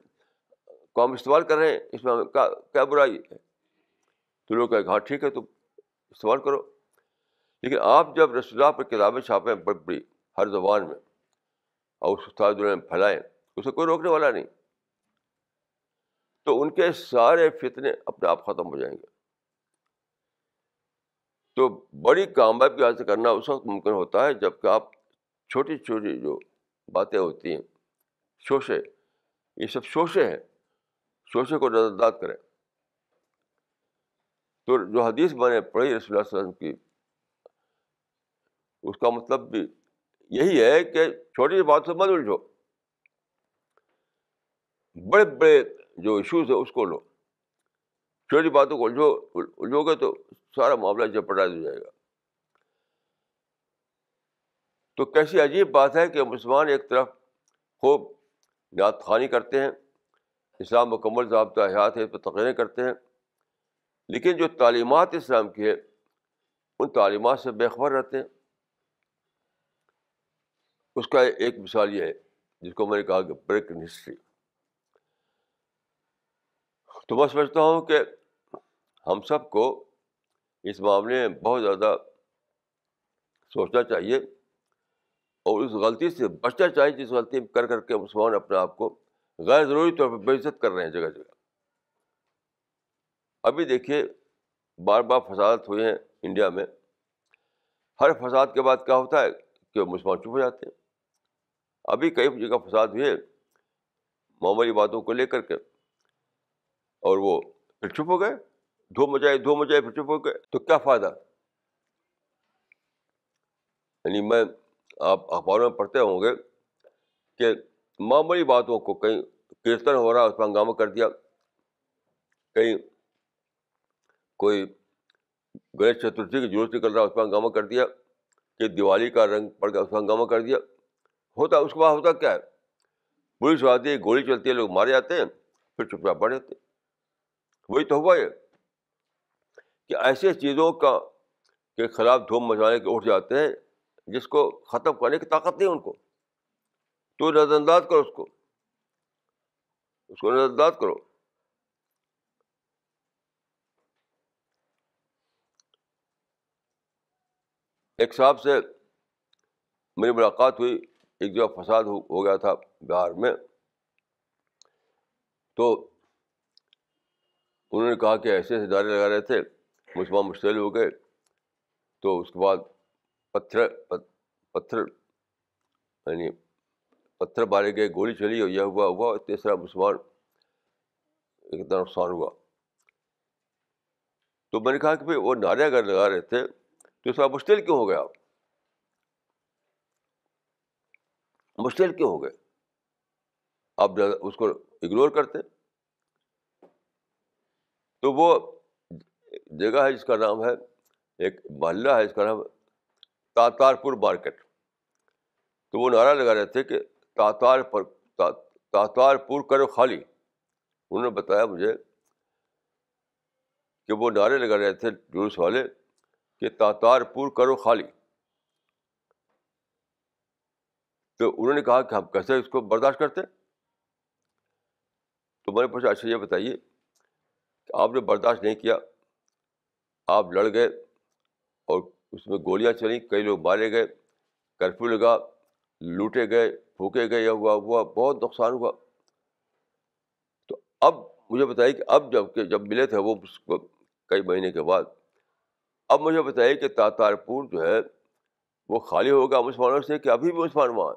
को हम इस्तेमाल कर रहे हैं इसमें हमें क्या क्या बुराई है तो लोग कहेंगे हाँ ठीक है तो इस्तेमाल करो लेकिन आप जब रसुल्ला पर किताबें छापें बड़ी बड़ी हर जबान में और उसको सारी दुनिया में फैलाएं उसे कोई रोकने वाला नहीं तो उनके सारे फितने अपने आप ख़त्म हो जाएंगे तो बड़ी कामयाबी हासिल करना उस वक्त मुमकिन होता है जबकि आप छोटी छोटी जो बातें होती हैं शोशे ये सब शोशे हैं शोशे को नज़रअंदाज करें तो जो हदीस मैंने पढ़ी रसोल्ला की उसका मतलब यही है कि छोटी बात से मत उलझो बड़े बड़े जो इश्यूज है उसको लो छोटी बातों को उलझो उलझोगे तो सारा मामला जपटाज हो जाएगा तो कैसी अजीब बात है कि मुसलमान एक तरफ खूब नात खानी करते हैं इस्लाम मुकम्मल जबता हयात है पर तकरीरें करते हैं लेकिन जो तालीमत इस्लाम की है उन तालीमत से बेखबर रहते हैं उसका एक मिसाल ये है जिसको मैंने कहा कि ब्रेक इन हिस्ट्री तो मैं समझता हूँ कि हम सबको इस मामले में बहुत ज़्यादा सोचना चाहिए और उस गलती से बचना चाहिए जिस गलती में कर करके मुसलमान अपने आप को गैर ज़रूरी तौर पर बेइज्जत कर रहे हैं जगह जगह अभी देखिए बार बार फसाद हुए हैं इंडिया में हर फसाद के बाद क्या होता है कि मुसलमान चुप हो जाते हैं अभी कई जगह फसाद हुए मामूली बातों को लेकर के और वो फिर चुप हो गए धो मचाए धो मचाए फिर चुप हो गए तो क्या फ़ायदा यानी मैं आप अखबारों में पढ़ते होंगे कि मामूली बातों को कहीं कीर्तन हो रहा है उस पर हंगामा कर दिया कहीं कोई गणेश चतुर्थी की जुलूस निकल रहा है उस पर हंगामा कर दिया कि दिवाली का रंग पड़ गया उस पर हंगामा कर दिया होता उसके बाद होता क्या है पुलिस आती है गोली चलती है लोग मारे जाते हैं फिर चुपचाप बढ़ जाते वही तो हुआ ये कि ऐसे चीज़ों का के खिलाफ धूम मचाने के उठ जाते हैं जिसको ख़त्म करने की ताकत नहीं उनको तो नज़रअंदाज करो उसको उसको नज़रअंदाज करो एक साहब से मेरी मुलाकात हुई एक जगह फसाद हो, हो गया था बिहार में तो उन्होंने कहा कि ऐसे ऐसे दारे लगा रहे थे मुसलमान मुश्तिल हो गए तो उसके बाद पत्थर पत, पत्थर यानी पत्थर मारे गए गोली चली और यह हुआ हुआ तीसरा मुसलमान इतना नुकसान हुआ तो मैंने कहा कि भाई वो नारे अगर लगा रहे थे तो इसका मुश्किल क्यों हो गया मुश्किल क्यों हो गए आप ज़्यादा उसको इग्नोर करते तो वो जगह है जिसका नाम है एक मोहल्ला है जिसका नाम तातारपुर मार्केट तो वो नारा लगा रहे थे कि तातार पर ता, तातारपुर करो खाली उन्होंने बताया मुझे कि वो नारे लगा रहे थे जुलूस वाले कि तातारपुर करो खाली तो उन्होंने कहा कि हम कैसे इसको बर्दाश्त करते तो मैंने पूछा अच्छा ये बताइए कि आपने बर्दाश्त नहीं किया आप लड़ गए और उसमें गोलियां चली कई लोग मारे गए कर्फ्यू लगा लूटे गए फूके गए हुआ हुआ बहुत नुकसान हुआ तो अब मुझे बताइए कि अब जब जब मिले थे वो कई महीने के बाद अब मुझे बताइए कि तातारपुर जो है वो खाली होगा मुसलमानों से कि अभी भी मुसलमान वहाँ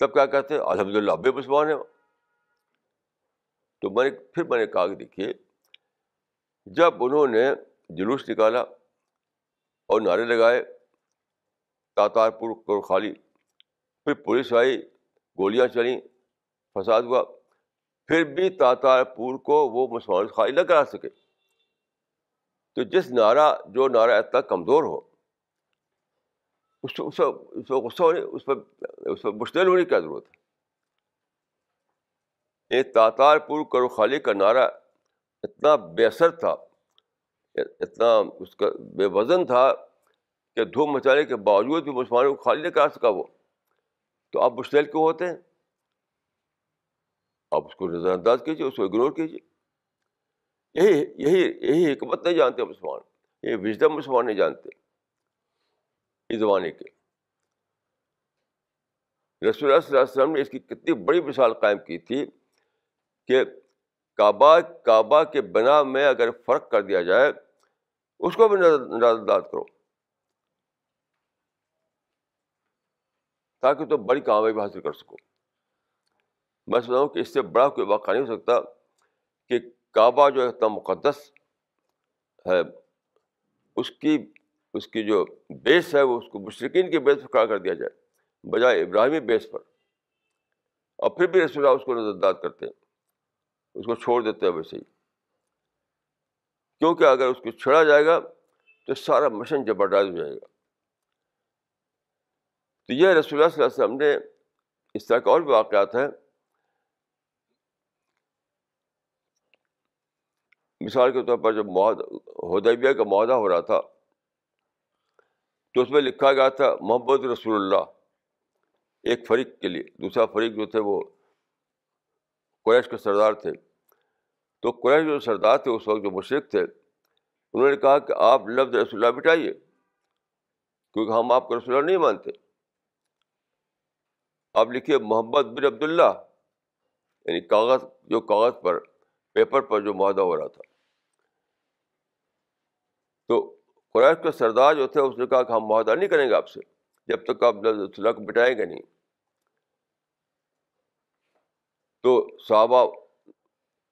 तब क्या कहते हैं अलहमदिल्ला अब मुसलमान है तो मैंने फिर मैंने कहा देखिए जब उन्होंने जुलूस निकाला और नारे लगाए तातारपुर को खाली फिर पुलिस आई गोलियां चली फसाद हुआ फिर भी तातारपुर को वो मुसलमान खाली न करा सके तो जिस नारा जो नारा इतना कमज़ोर हो उसको उसको उसको गुस्सा होने उस पर उस पर मुश्तैल होने की क्या ज़रूरत है ये तातारपुर करो खाली का नारा इतना बेसर था इतना उसका बेवजन था कि धूम मचाने के बावजूद भी मुसलमानों को खाली नहीं करा सका वो तो आप मुश्तैल क्यों होते हैं आप उसको नज़रअंदाज कीजिए उसको इग्नोर कीजिए यही यही यही हमत नहीं जानते मुसलमान ये विजडम मुसलमान नहीं जानते इस ज़माने के रसोल्लाम ने इसकी कितनी बड़ी मिसाल कायम की थी कि काबा काबा के बना में अगर फ़र्क कर दिया जाए उसको भी नज़रअंदाज करो ताकि तुम तो बड़ी कामयाबी हासिल कर सको मैं समझता हूँ कि इससे बड़ा कोई वाक़ा नहीं हो सकता कि काबा जो है इतना मुक़दस है उसकी उसकी जो बेस है वो उसको मुशरकिन के बेस पर खड़ा कर दिया जाए बजाय इब्राहिमी बेस पर और फिर भी रसोल्ला उसको नज़रअंदाज करते हैं उसको छोड़ देते हैं वैसे ही क्योंकि अगर उसको छेड़ा जाएगा तो सारा मिशन जबरदाज हो जाएगा तो यह रसोल्ला वसम ने इस तरह का और भी वाक़ात है मिसाल के तौर पर जब हदैबिया का माहा हो रहा था तो उसमें लिखा गया था मोहम्मद रसूलुल्लाह एक फरीक के लिए दूसरा फरीक जो थे वो कुरैश के सरदार थे तो कुरैश जो सरदार थे उस वक्त जो मुशरक थे उन्होंने कहा कि आप लफ्ज़ रसुल्ला मिटाइए क्योंकि हम आपको रसुल्ला नहीं मानते आप लिखिए मोहम्मद बिन अब्दुल्ला यानी कागज़ जो कागज़ पर पेपर पर जो माहा हो रहा था तो कुरैश के सरदार जो थे उसने कहा कि हम माहदा नहीं करेंगे आपसे जब तक आप सुलह को बिटाएंगे नहीं तो साहबा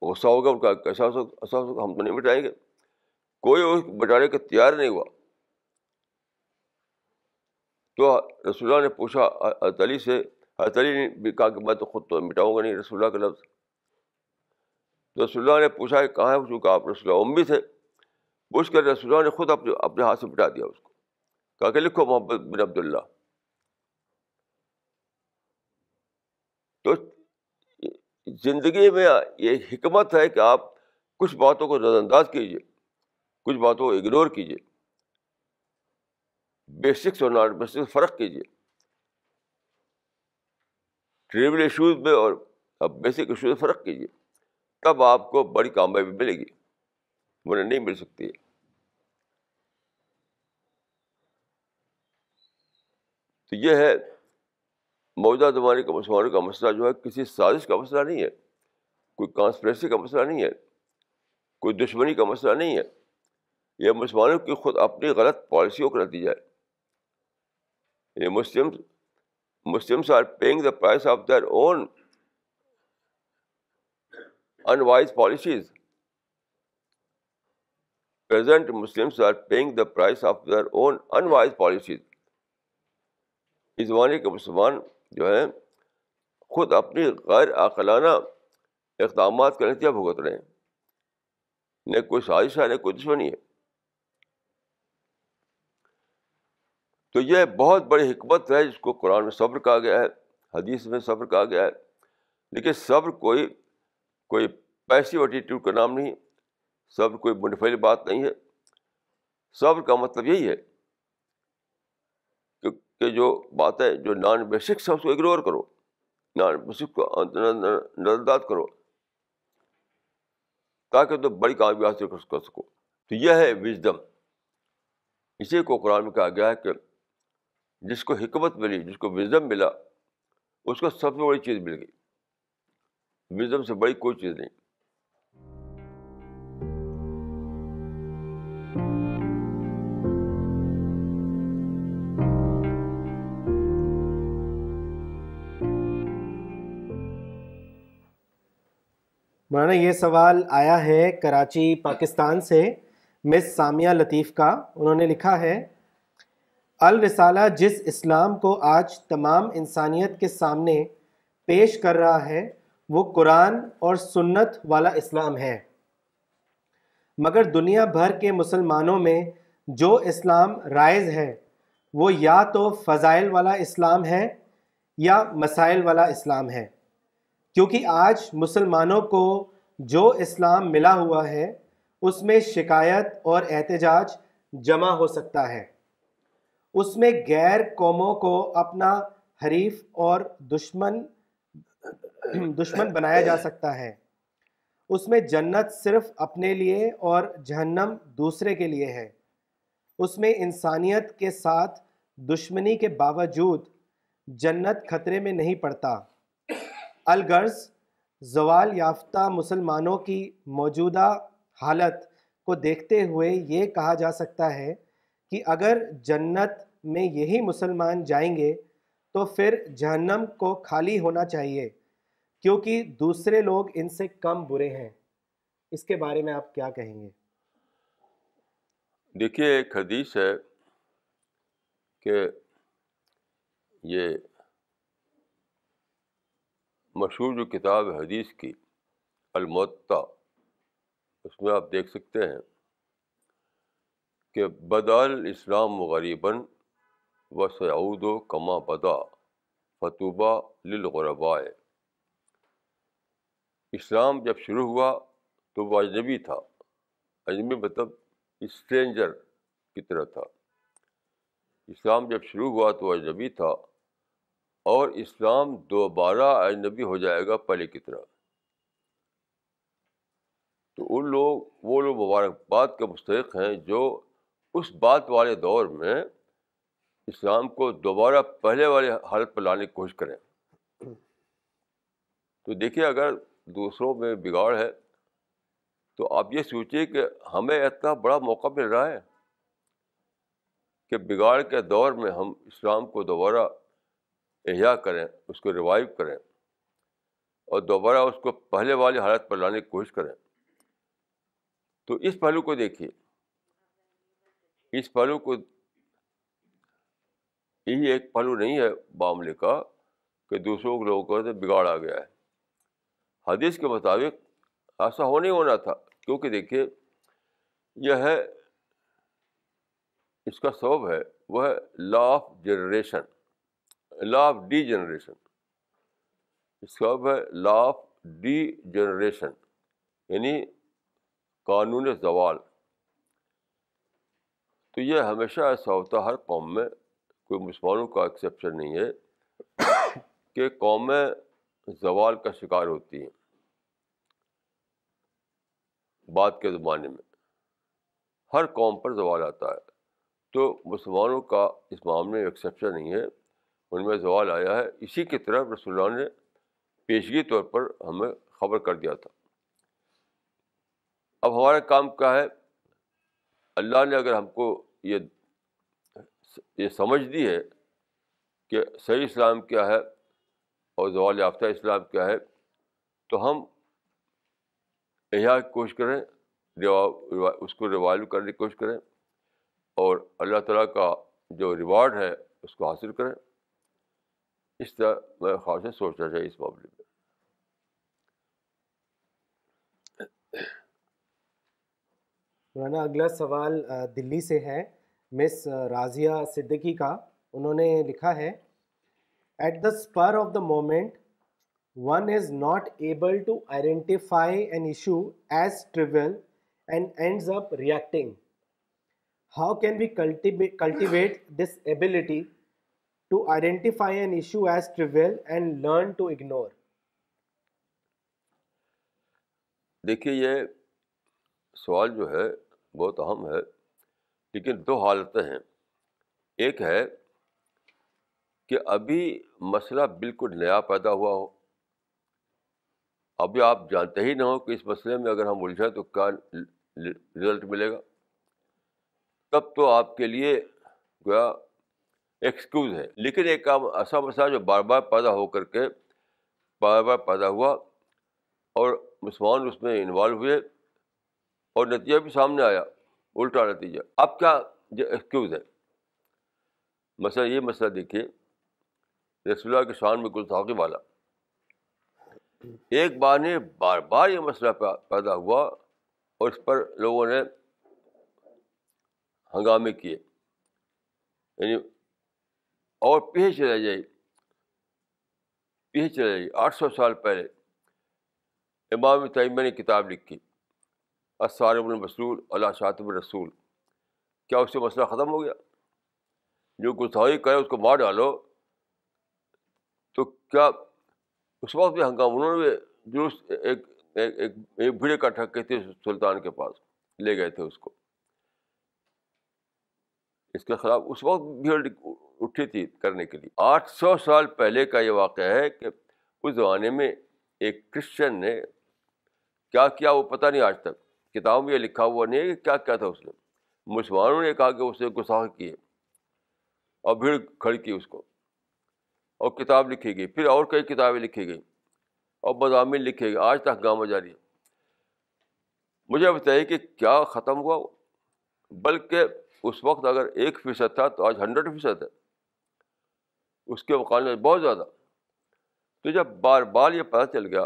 गुस्सा होगा उनका कैसा ऐसा होगा हम तो नहीं बिटाएंगे कोई उस बिटाने का तैयार नहीं हुआ तो रसुल्ला ने पूछा अतली से अतली ने भी कहा कि मैं तो खुद तो मिटाऊंगा नहीं रसुल्ला का लफ्ज़ तो रसुल्ला ने पूछा कि कहाँ है चूँकि आप रसुल्ला उम्मी थे बुश कर रसुल्ला ने खुद अपने अपने हाथ से मिटा दिया उसको कहा कि लिखो मोहम्मद बिन अब्दुल्ला तो ज़िंदगी में ये हमत है कि आप कुछ बातों को नज़रअंदाज कीजिए कुछ बातों को इग्नोर कीजिए बेसिक्स और नॉन बेसिक्स फ़र्क कीजिए ट्रिवल इशूज़ में और अब बेसिक इशूज़ में फ़र्क कीजिए तब आपको बड़ी कामयाबी मिलेगी बोले नहीं मिल सकती तो यह है मौजूदा ज़माने का मुसलमानों का मसला जो है किसी साजिश का मसला नहीं है कोई कॉन्स्परेसी का मसला नहीं है कोई दुश्मनी का मसला नहीं है यह मुसलमानों की खुद अपनी गलत पॉलिसियों का नतीजा है ये Muslim Muslims are paying the price of their own unwise policies present Muslims are paying the price of their own unwise policies. इस ज़माने के मुसलमान जो हैं खुद अपनी गैर अकलाना इकदाम का नतीजा भुगत रहे हैं न कोई साजिश है न कोई दुश्मनी है तो यह बहुत बड़ी हमत है जिसको कुरान में सब्र कहा गया है हदीस में सब्र कहा गया है लेकिन सब्र कोई कोई पैसिव एटीट्यूड का नाम नहीं सब्र कोई मुनफिल बात नहीं है सब्र का मतलब यही है कि, कि जो बातें जो नॉन बेसिक्स है उसको इग्नोर करो नॉन बेसिक को नजरअंदाज करो ताकि तुम तो बड़ी कामयाबी हासिल कर सको तो यह है विजडम इसी को कुरान में कहा गया है कि जिसको हिकमत मिली जिसको विजडम मिला उसको सबसे बड़ी चीज़ मिल गई विजडम से बड़ी कोई चीज़ नहीं मौलाना ये सवाल आया है कराची पाकिस्तान से मिस सामिया लतीफ़ का उन्होंने लिखा है अल रिसाला जिस इस्लाम को आज तमाम इंसानियत के सामने पेश कर रहा है वो कुरान और सुन्नत वाला इस्लाम है मगर दुनिया भर के मुसलमानों में जो इस्लाम राइज है वो या तो फ़ज़ाइल वाला इस्लाम है या मसाइल वाला इस्लाम है क्योंकि आज मुसलमानों को जो इस्लाम मिला हुआ है उसमें शिकायत और एहतजाज जमा हो सकता है उसमें गैर कौमों को अपना हरीफ और दुश्मन दुश्मन बनाया जा सकता है उसमें जन्नत सिर्फ अपने लिए और जहन्नम दूसरे के लिए है उसमें इंसानियत के साथ दुश्मनी के बावजूद जन्नत खतरे में नहीं पड़ता अलगर्ज जवाल याफ्ता मुसलमानों की मौजूदा हालत को देखते हुए ये कहा जा सकता है कि अगर जन्नत में यही मुसलमान जाएंगे तो फिर जहन्नम को खाली होना चाहिए क्योंकि दूसरे लोग इनसे कम बुरे हैं इसके बारे में आप क्या कहेंगे देखिए एक हदीस है कि ये मशहूर जो किताब है हदीस की अलमत्ता उसमें आप देख सकते हैं कि बदाल इस्लाम गरीबा व सऊद कमा बदा फतूबा लरबाए इस्लाम जब शुरू हुआ तो वह अजनबी था अजनबी मतलब स्ट्रेंजर की तरह था इस्लाम जब शुरू हुआ तो अजनबी था और इस्लाम दोबारा अजनबी हो जाएगा पहले की तरह तो उन लोग वो लोग मुबारकबाद के मुस्तक हैं जो उस बात वाले दौर में इस्लाम को दोबारा पहले वाले हालत पर लाने की कोशिश करें तो देखिए अगर दूसरों में बिगाड़ है तो आप ये सोचिए कि हमें इतना बड़ा मौका मिल रहा है कि बिगाड़ के दौर में हम इस्लाम को दोबारा एहया करें उसको रिवाइव करें और दोबारा उसको पहले वाली हालत पर लाने की कोशिश करें तो इस पहलू को देखिए इस पहलू को यही एक पहलू नहीं है मामले का कि दूसरों के लोगों से बिगाड़ आ गया है हदीस के मुताबिक ऐसा होने होना था क्योंकि देखिए यह है इसका सबब है वह law of generation law of degeneration इसका है लॉ ऑफ डी जनरेशन यानी कानून जवाल तो यह हमेशा ऐसा होता हर कौम में कोई मुसलमानों का एक्सेप्शन नहीं है [coughs] कि कौमें जवाल का शिकार होती हैं बाद के ज़माने में हर कौम पर जवाल आता है तो मुसलमानों का इस मामले में एक्सेप्शन नहीं है उनमें जवाल आया है इसी की तरफ रसोल्ला ने पेशगी तौर पर हमें खबर कर दिया था अब हमारा काम क्या है अल्लाह ने अगर हमको ये ये समझ दी है कि सही इस्लाम क्या है और जवाल याफ्ता इस्लाम क्या है तो हम यहाँ की कोशिश करें रिवा, रिवा, उसको रिवाइव करने की कोशिश करें और अल्लाह ताला का जो रिवार्ड है उसको हासिल करें इस तरह ख्वाब से सोचना चाहिए इस मामले में मौलाना अगला सवाल दिल्ली से है मिस राजिया सिद्दीकी का उन्होंने लिखा है at the spur of the moment one is not able to identify an issue as trivial and ends up reacting how can we cultivate this ability to identify an issue as trivial and learn to ignore. देखिए ये सवाल जो है बहुत अहम है लेकिन दो हालतें हैं एक है कि अभी मसला बिल्कुल नया पैदा हुआ हो अभी आप जानते ही ना हो कि इस मसले में अगर हम उलझें तो क्या रिजल्ट मिलेगा तब तो आपके लिए गोया एक्सक्यूज है लेकिन एक काम ऐसा मसला जो बार बार पैदा होकर के बार बार पैदा हुआ और मुसलमान उसमें इन्वॉल्व हुए और नतीजा भी सामने आया उल्टा नतीजा अब क्या जो एक्सक्यूज है मसला ये मसला देखिए रसोल्ला के शान में कुल थाकी वाला एक बार ने बार बार ये मसला पैदा हुआ और इस पर लोगों ने हंगामे किए यानी और पीछे चले जाइए पीछे चले जाइए आठ सौ साल पहले इमाम तयम ने किताब लिखी असारबुलमसूल अला शातब रसूल क्या उससे मसला ख़त्म हो गया जो गुस्साई करे उसको मार डालो तो क्या उस वक्त भी हंगाम उन्होंने जुलूस एक एक, भीड़े का भीड़ इकट्ठा की सुल्तान के पास ले गए थे उसको इसके ख़िलाफ़ उस वक्त भीड़ उठी थी करने के लिए 800 साल पहले का ये वाक़ है कि उस ज़माने में एक क्रिश्चियन ने क्या किया वो पता नहीं आज तक किताब में ये लिखा हुआ नहीं है कि क्या क्या था उसने मुसलमानों ने कहा कि उसने गुस्सा किए और भीड़ खड़ी की उसको और किताब लिखी गई फिर और कई किताबें लिखी गई और मजामी लिखे गए आज तक गाँव जारी है मुझे बताइए कि क्या ख़त्म हुआ बल्कि उस वक्त अगर एक फ़ीसद था तो आज हंड्रेड फ़ीसद है उसके मुकाबले बहुत ज़्यादा तो जब बार बार ये पता चल गया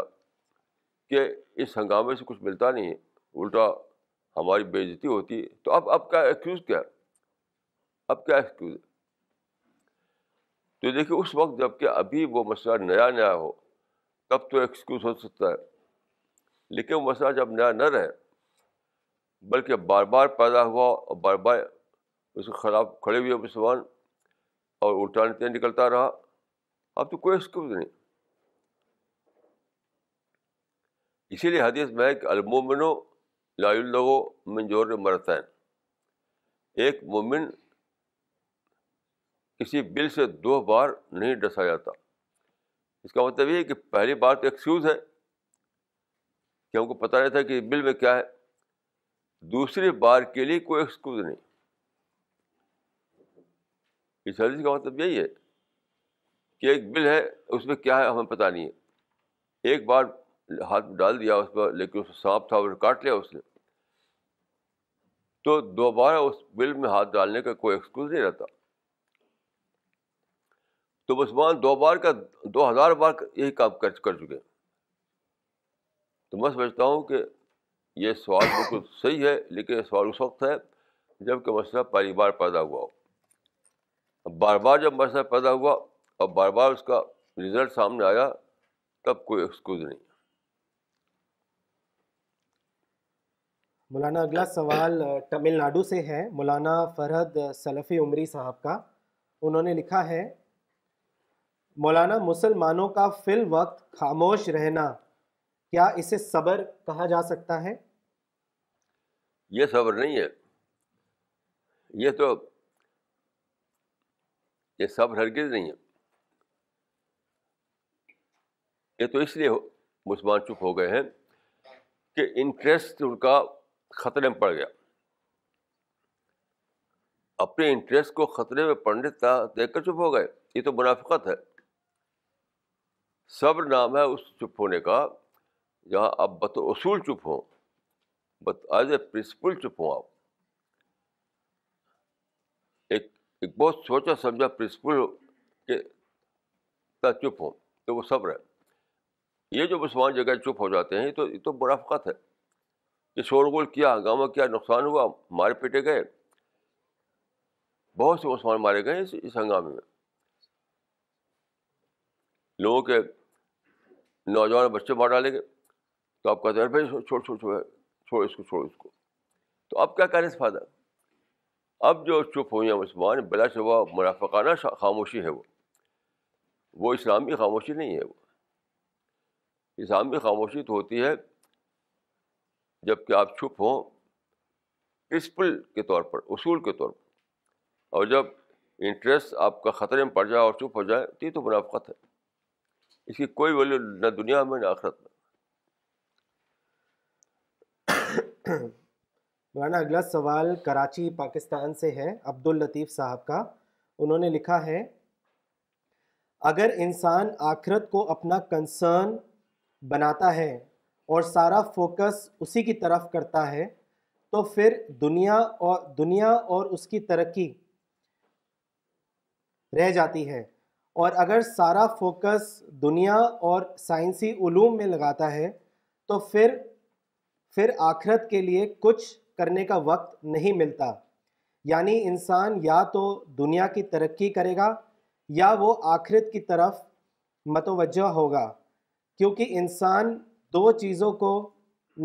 कि इस हंगामे से कुछ मिलता नहीं है उल्टा हमारी बेजती होती है तो अब अब क्या एक्सक्यूज़ क्या है अब क्या एक्सक्यूज़ है तो देखिए उस वक्त जबकि अभी वो मसला नया नया हो तब तो एक्सक्यूज़ हो सकता है लेकिन वो मसला जब नया न रहे बल्कि बार बार पैदा हुआ और बार बार उसके ख़िलाफ़ खड़े हुए मुसलमान और उल्टा नतीजा निकलता रहा अब तो कोई एक्सक्यूज नहीं इसीलिए हदीस में कि अलमोमिनो लाउल्लो मंजोर मरतैन एक मोमिन किसी बिल से दो बार नहीं डसा जाता इसका मतलब ये है कि पहली बार तो एक्सक्यूज़ है कि हमको पता नहीं था कि बिल में क्या है दूसरी बार के लिए कोई एक्सक्यूज़ नहीं इस हदीस का मतलब यही है कि एक बिल है उसमें क्या है हमें पता नहीं है एक बार हाथ डाल दिया उस पर लेकिन उसको सांप था और काट लिया उसने तो दोबारा उस बिल में हाथ डालने का कोई एक्सक्यूज नहीं रहता तो मुसलमान दो बार का दो हज़ार बार यही काम कर कर चुके हैं तो मैं समझता हूँ कि यह सवाल बिल्कुल सही है लेकिन यह सवाल उस वक्त है जबकि मसला पहली बार पैदा हुआ हो बार बार जब मसला पैदा हुआ और बार बार उसका रिजल्ट सामने आया तब कोई एक्सक्यूज नहीं मौलाना अगला सवाल तमिलनाडु से है मौलाना फरहद सलफ़ी उमरी साहब का उन्होंने लिखा है मौलाना मुसलमानों का फिल वक्त खामोश रहना क्या इसे सबर कहा जा सकता है यह सबर नहीं है ये तो ये सब्र हरगिज नहीं है ये तो इसलिए मुसलमान चुप हो गए हैं कि इंटरेस्ट उनका ख़तरे में पड़ गया अपने इंटरेस्ट को ख़तरे में पड़ने देख कर चुप हो गए ये तो मुनाफिकत है सब्र नाम है उस चुप होने का जहाँ आप बत असूल चुप हों बत एज ए प्रिंसिपल चुप हों आप एक बहुत सोचा समझा प्रिंसिपल के चुप हो तो वो सब्र है ये जो मुसलमान जगह चुप हो जाते हैं तो ये तो मुनाफत है कि शोरगोल किया हंगामा किया नुकसान हुआ मारे पीटे गए बहुत से मुसलमान मारे गए इस, इस हंगामे में लोगों के नौजवान बच्चे मार डाले गए तो आप कहते हैं भाई छोड़ छोड़ छोड़ छोड़ इसको छोड़ इसको तो अब क्या करें इस फादर अब जो चुप हुए हैं मुसलमान बला सवा मुनाफाना खामोशी है वो वो इस्लाम की खामोशी नहीं है वो इस्लाम की खामोशी तो होती है जबकि आप चुप हों प्रिंसिपल के तौर पर उसूल के तौर पर और जब इंटरेस्ट आपका ख़तरे में पड़ जाए और चुप हो जाए तो ये तो मुनाफ़त है इसकी कोई वैल्यू न दुनिया में ना आखरत में मौलाना अगला सवाल कराची पाकिस्तान से है अब्दुल लतीफ़ साहब का उन्होंने लिखा है अगर इंसान आखरत को अपना कंसर्न बनाता है और सारा फोकस उसी की तरफ करता है तो फिर दुनिया और दुनिया और उसकी तरक्की रह जाती है और अगर सारा फोकस दुनिया और साइंसी ूम में लगाता है तो फिर फिर आखरत के लिए कुछ करने का वक्त नहीं मिलता यानी इंसान या तो दुनिया की तरक्की करेगा या वो आखिरत की तरफ मतवजह होगा क्योंकि इंसान दो चीज़ों को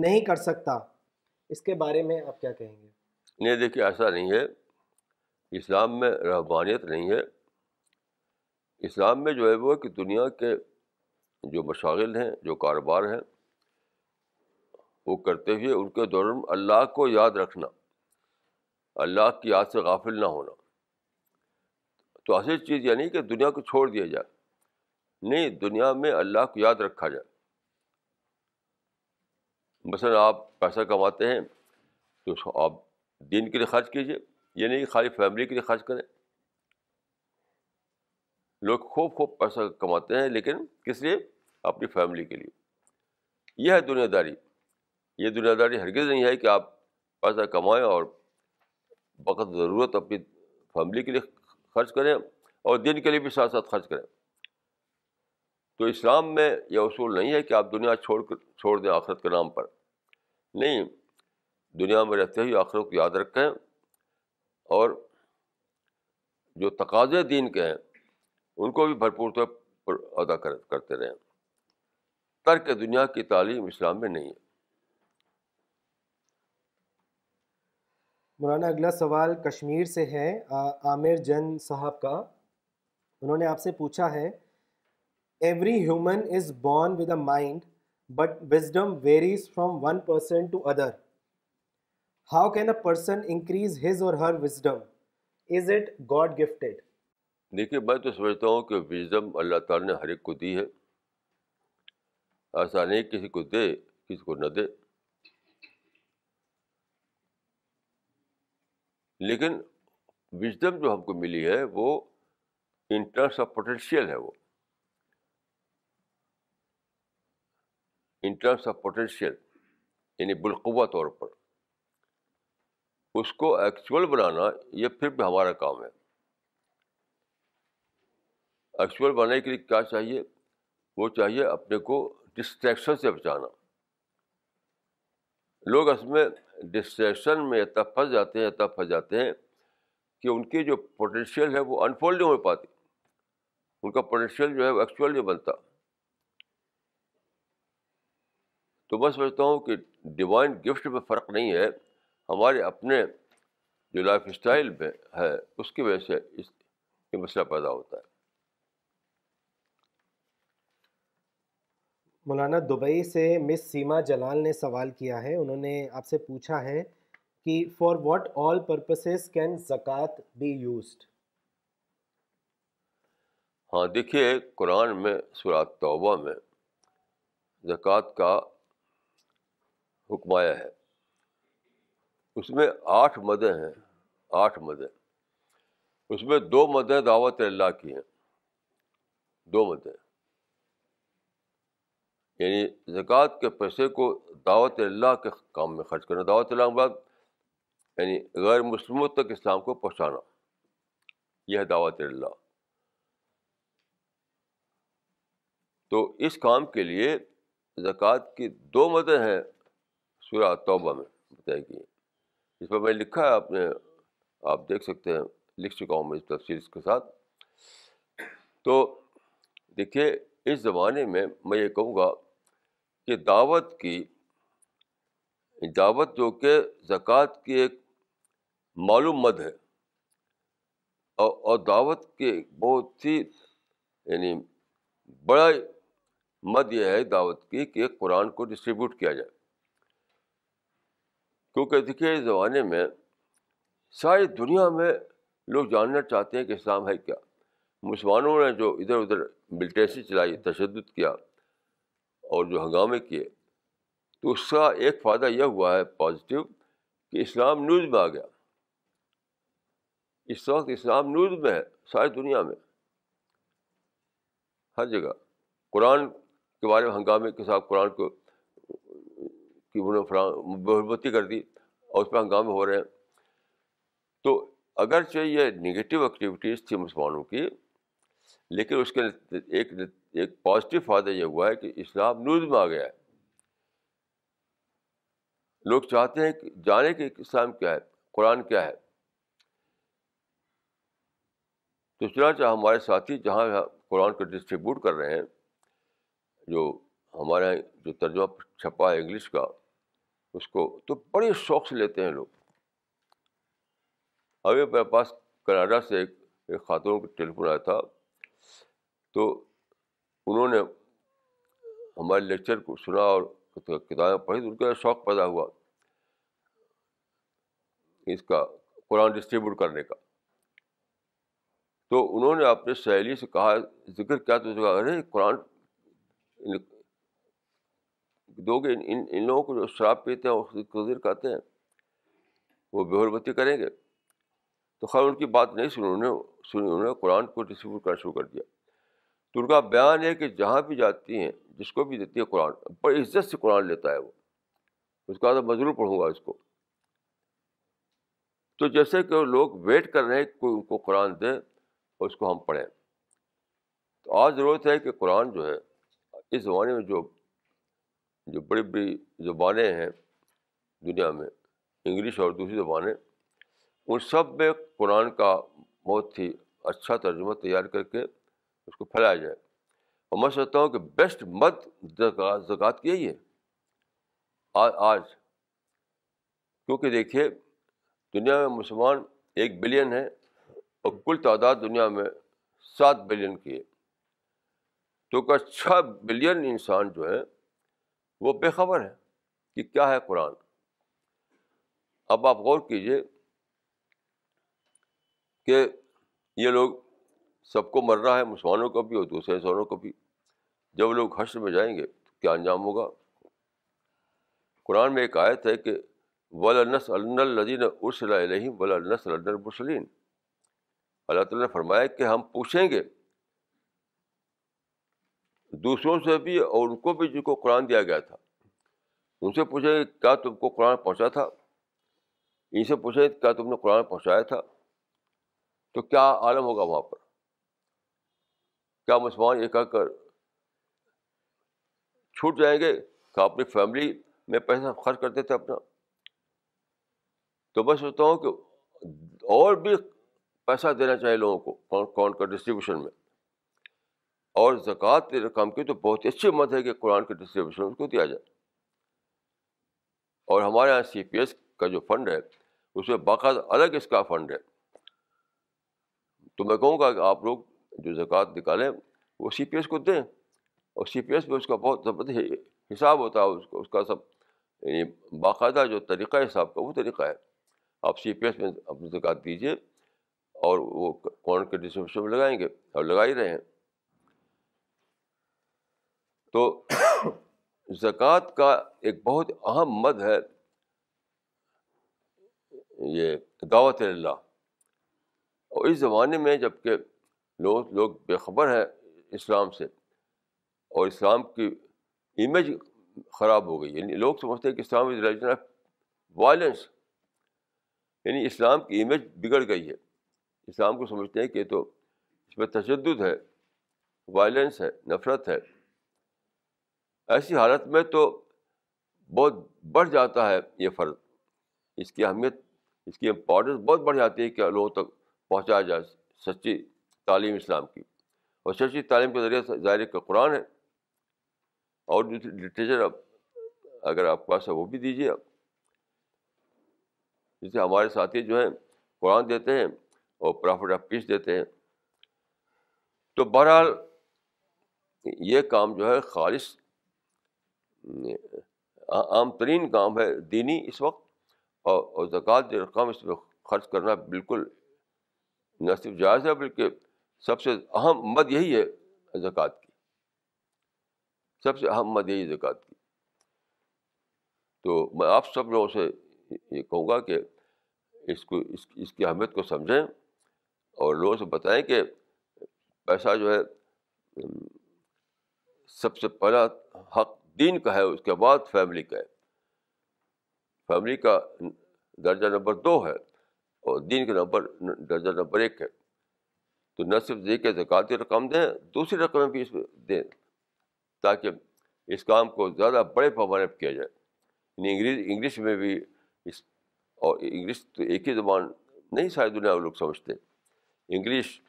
नहीं कर सकता इसके बारे में आप क्या कहेंगे नहीं देखिए ऐसा नहीं है इस्लाम में रहबानियत नहीं है इस्लाम में जो है वो कि दुनिया के जो मशागिल हैं जो कारोबार हैं वो करते हुए उनके दौरान अल्लाह को याद रखना अल्लाह की याद से गाफिल ना होना तो ऐसी चीज़ यानी कि दुनिया को छोड़ दिया जाए नहीं दुनिया में अल्लाह को याद रखा जाए मसलन आप पैसा कमाते हैं तो आप दिन के लिए खर्च कीजिए ये नहीं खाली फैमिली के लिए खर्च करें लोग खूब खूब पैसा कमाते हैं लेकिन किस लिए अपनी फैमिली के लिए यह है दुनियादारी ये दुनियादारी हरगिज़ नहीं है कि आप पैसा कमाएं और वक़्त ज़रूरत अपनी फैमिली के लिए खर्च करें और दिन के लिए भी साथ साथ खर्च करें तो इस्लाम में यह असूल नहीं है कि आप दुनिया छोड़ कर छोड़ दें आखरत के नाम पर नहीं दुनिया में रहते हुए आखरत को याद रखें और जो तकाजे दीन के हैं उनको भी भरपूर तौर पर अदा करते रहें तर्क दुनिया की तालीम इस्लाम में नहीं है मौलाना अगला सवाल कश्मीर से है आ, आमिर जन साहब का उन्होंने आपसे पूछा है every human is born with a mind but wisdom varies from one person to other how can a person increase his or her wisdom is it God gifted देखिए मैं तो समझता हूँ कि विजडम अल्लाह ताला ने हर एक को दी है ऐसा नहीं किसी को दे किसी को न दे लेकिन विजडम जो हमको मिली है वो इन टर्म्स ऑफ पोटेंशियल है वो इन टर्म्स ऑफ पोटेंशियल यानी बिलकुवा तौर पर उसको एक्चुअल बनाना ये फिर भी हमारा काम है एक्चुअल बनाने के लिए क्या चाहिए वो चाहिए अपने को डिस्ट्रैक्शन से बचाना लोग इसमें डिस्ट्रेशन में तब फंस जाते हैं तब फंस जाते हैं कि उनकी जो पोटेंशियल है वो अनफोल्ड नहीं हो पाती उनका पोटेंशियल जो है वो एक्चुअल नहीं बनता तो मैं समझता हूँ कि डिवाइन गिफ्ट में फ़र्क नहीं है हमारे अपने जो लाइफ स्टाइल में है उसकी वजह से इस ये मसला पैदा होता है मौलाना दुबई से मिस सीमा जलाल ने सवाल किया है उन्होंने आपसे पूछा है कि for what all purposes can जक़ात बी यूज्ड हाँ देखिए कुरान में सुरात तौबा में ज़क़़त का हुक्माया है उसमें आठ मदें हैं आठ मदें उसमें दो मदें दावत अल्लाह की हैं दो मदें यानी ज़क़़त के पैसे को दावत अल्लाह के काम में खर्च करना दावत बाद यानी गैर मुस्लिमों तक इस्लाम को पहुँचाना यह है दावत अल्लाह तो इस काम के लिए ज़क़़त की दो मदद हैं सूर्य तौबा में बताई गई इस पर मैंने लिखा है आपने आप देख सकते हैं लिख चुका हूँ मैं इस तफसील के साथ तो देखिए इस ज़माने में मैं ये कहूँगा कि दावत की दावत जो कि ज़क़़त की एक मालूम मद है और, और दावत के बहुत ही यानी बड़ा मद यह है दावत की कि कुरान को डिस्ट्रीब्यूट किया जाए क्योंकि देखिए इस ज़माने में सारी दुनिया में लोग जानना चाहते हैं कि इस्लाम है क्या मुसलमानों ने जो इधर उधर मिलिटेंसी चलाई तशद किया और जो हंगामे किए तो उसका एक फ़ायदा यह हुआ है पॉजिटिव कि इस्लाम न्यूज़ में आ गया इस वक्त इस्लाम न्यूज़ में है सारी दुनिया में हर जगह कुरान के बारे में हंगामे के साथ कुरान को की उन्होंने बहुबती कर दी और उस पर हंगामे हो रहे हैं तो अगरचे ये निगेटिव एक्टिविटीज़ थी मुसलमानों की लेकिन उसके एक एक पॉजिटिव फ़ायदा ये हुआ है कि इस्लाम न्यूज़ में आ गया है लोग चाहते हैं कि जाने कि इस्लाम क्या है कुरान क्या है तो चुनाचा हमारे साथी जहाँ कुरान को डिस्ट्रीब्यूट कर रहे हैं जो हमारे जो तर्जमा छपा है इंग्लिश का उसको तो बड़े शौक से लेते हैं लोग अभी मेरे पास कनाडा से एक, एक खातून का टेलीफोन आया था तो उन्होंने हमारे लेक्चर को सुना और किताबें पढ़ी तो उनका शौक़ पैदा हुआ इसका कुरान डिस्ट्रीब्यूट करने का तो उन्होंने अपने सहेली से कहा जिक्र क्या तो कहा अरे कुरान दोगे इन इन, इन लोगों को जो शराब पीते हैं और कहते हैं वो बेहरबती करेंगे तो खैर उनकी बात नहीं सुनी उन्होंने सुनी उन्होंने कुरान को डिस्ट्रीब्यूट करना शुरू कर दिया तो उनका बयान है कि जहाँ भी जाती हैं जिसको भी देती है कुरान पर इज्जत से कुरान लेता है वो उसका तो मैं ज़रूर पढ़ूँगा इसको तो जैसे कि लोग वेट कर रहे हैं कोई उनको कुरान दे और उसको हम पढ़ें तो आज ज़रूरत है कि कुरान जो है इस ज़माने में जो जो बड़ी बड़ी ज़बानें हैं दुनिया में इंग्लिश और दूसरी ज़बानें उन सब में कुरान का बहुत ही अच्छा तर्जुमा तैयार करके उसको फैलाया जाए और मैं सोचता हूँ कि बेस्ट मत जक़ात की यही है आज आज क्योंकि देखिए दुनिया में मुसलमान एक बिलियन है और कुल तादाद दुनिया में सात बिलियन की है तो का छः बिलियन इंसान जो है वो बेखबर है कि क्या है कुरान अब आप गौर कीजिए कि ये लोग सबको मरना है मुसलमानों का भी और दूसरे इंसानों का भी जब लोग हश्र में जाएंगे तो क्या अंजाम होगा कुरान में एक आयत है कि वलनस अलनदीन उर्सलही वलनस मुसलिन अल्लाह ताला ने फरमाया कि हम पूछेंगे दूसरों से भी और उनको भी जिनको कुरान दिया गया था उनसे पूछेंगे क्या तुमको कुरान पहुंचा था इनसे पूछेंगे क्या तुमने कुरान पहुंचाया था तो क्या आलम होगा वहाँ पर क्या मुसलमान एक कर छूट जाएंगे क्या अपनी फैमिली में पैसा खर्च करते थे अपना तो मैं सोचता हूँ कि और भी पैसा देना चाहिए लोगों को कौन कौन का डिस्ट्रीब्यूशन में और ज़क़़त रकम की तो बहुत अच्छी मत है कि कुरान के डिस्ट्रीब्यूशन उसको दिया जाए और हमारे यहाँ सी पी एस का जो फंड है उसमें बाकायदा अलग इसका फंड है तो मैं कहूँगा कि आप लोग जो ज़क़़त निकालें वो सी पी एस को दें और सी पी एस में उसका बहुत ज़बरदस्त हिसाब होता है उसका उसका सब यानी बाकायदा जो तरीक़ा है हिसाब का वो तरीक़ा है आप सी पी एस में अपनी ज़क़़त दीजिए और वो कौन के डिस्ट्रीब्यूशन में लगाएंगे और लगा ही रहे हैं तो [coughs] ज़क़़त का एक बहुत अहम मद है ये दावत और इस ज़माने में जबकि लोग लोग बेखबर हैं इस्लाम से और इस्लाम की इमेज ख़राब हो गई यानी लोग समझते हैं कि Islam is religion of violence यानी इस्लाम की इमेज बिगड़ गई है इस्लाम को समझते हैं कि तो इसमें तशद है वायलेंस है नफ़रत है ऐसी हालत में तो बहुत बढ़ जाता है ये फ़र्ज इसकी अहमियत इसकी इम्पोर्टेंस बहुत बढ़ जाती है कि लोगों तक पहुँचाया जाए सच्ची तालीम इस्लाम की और शर्ची तालीम के ज़रिए ज़ाहिर का कुरान है और लिटरेचर आप अगर आपके पास है वो भी दीजिए आप जैसे हमारे साथी जो हैं कुरान देते हैं और प्रॉफिट ऑफ पीस देते हैं तो बहरहाल ये काम जो है खालिश आम तरीन काम है दीनी इस वक्त और, और जो रकम इस पर ख़र्च करना बिल्कुल न सिर्फ जायज़ है बल्कि सबसे अहम मद यही है ज़क़़त की सबसे अहम मद यही ज़क़़त की तो मैं आप सब लोगों से ये कहूँगा कि इसको इस, इसकी अहमियत को समझें और लोगों से बताएं कि पैसा जो है सबसे पहला हक दीन का है उसके बाद फैमिली का है फैमिली का दर्जा नंबर दो है और दीन का नंबर दर्जा नंबर एक है तो न सिर्फ जी के ज़क़़त की रकम दें दूसरी रकमें भी इसमें दें ताकि इस काम को ज़्यादा बड़े पैमाने पर किया जाए यानी इंग्लिश इंग्लिश में भी इस और इंग्लिश तो एक ही ज़बान नहीं सारी दुनिया लोग समझते English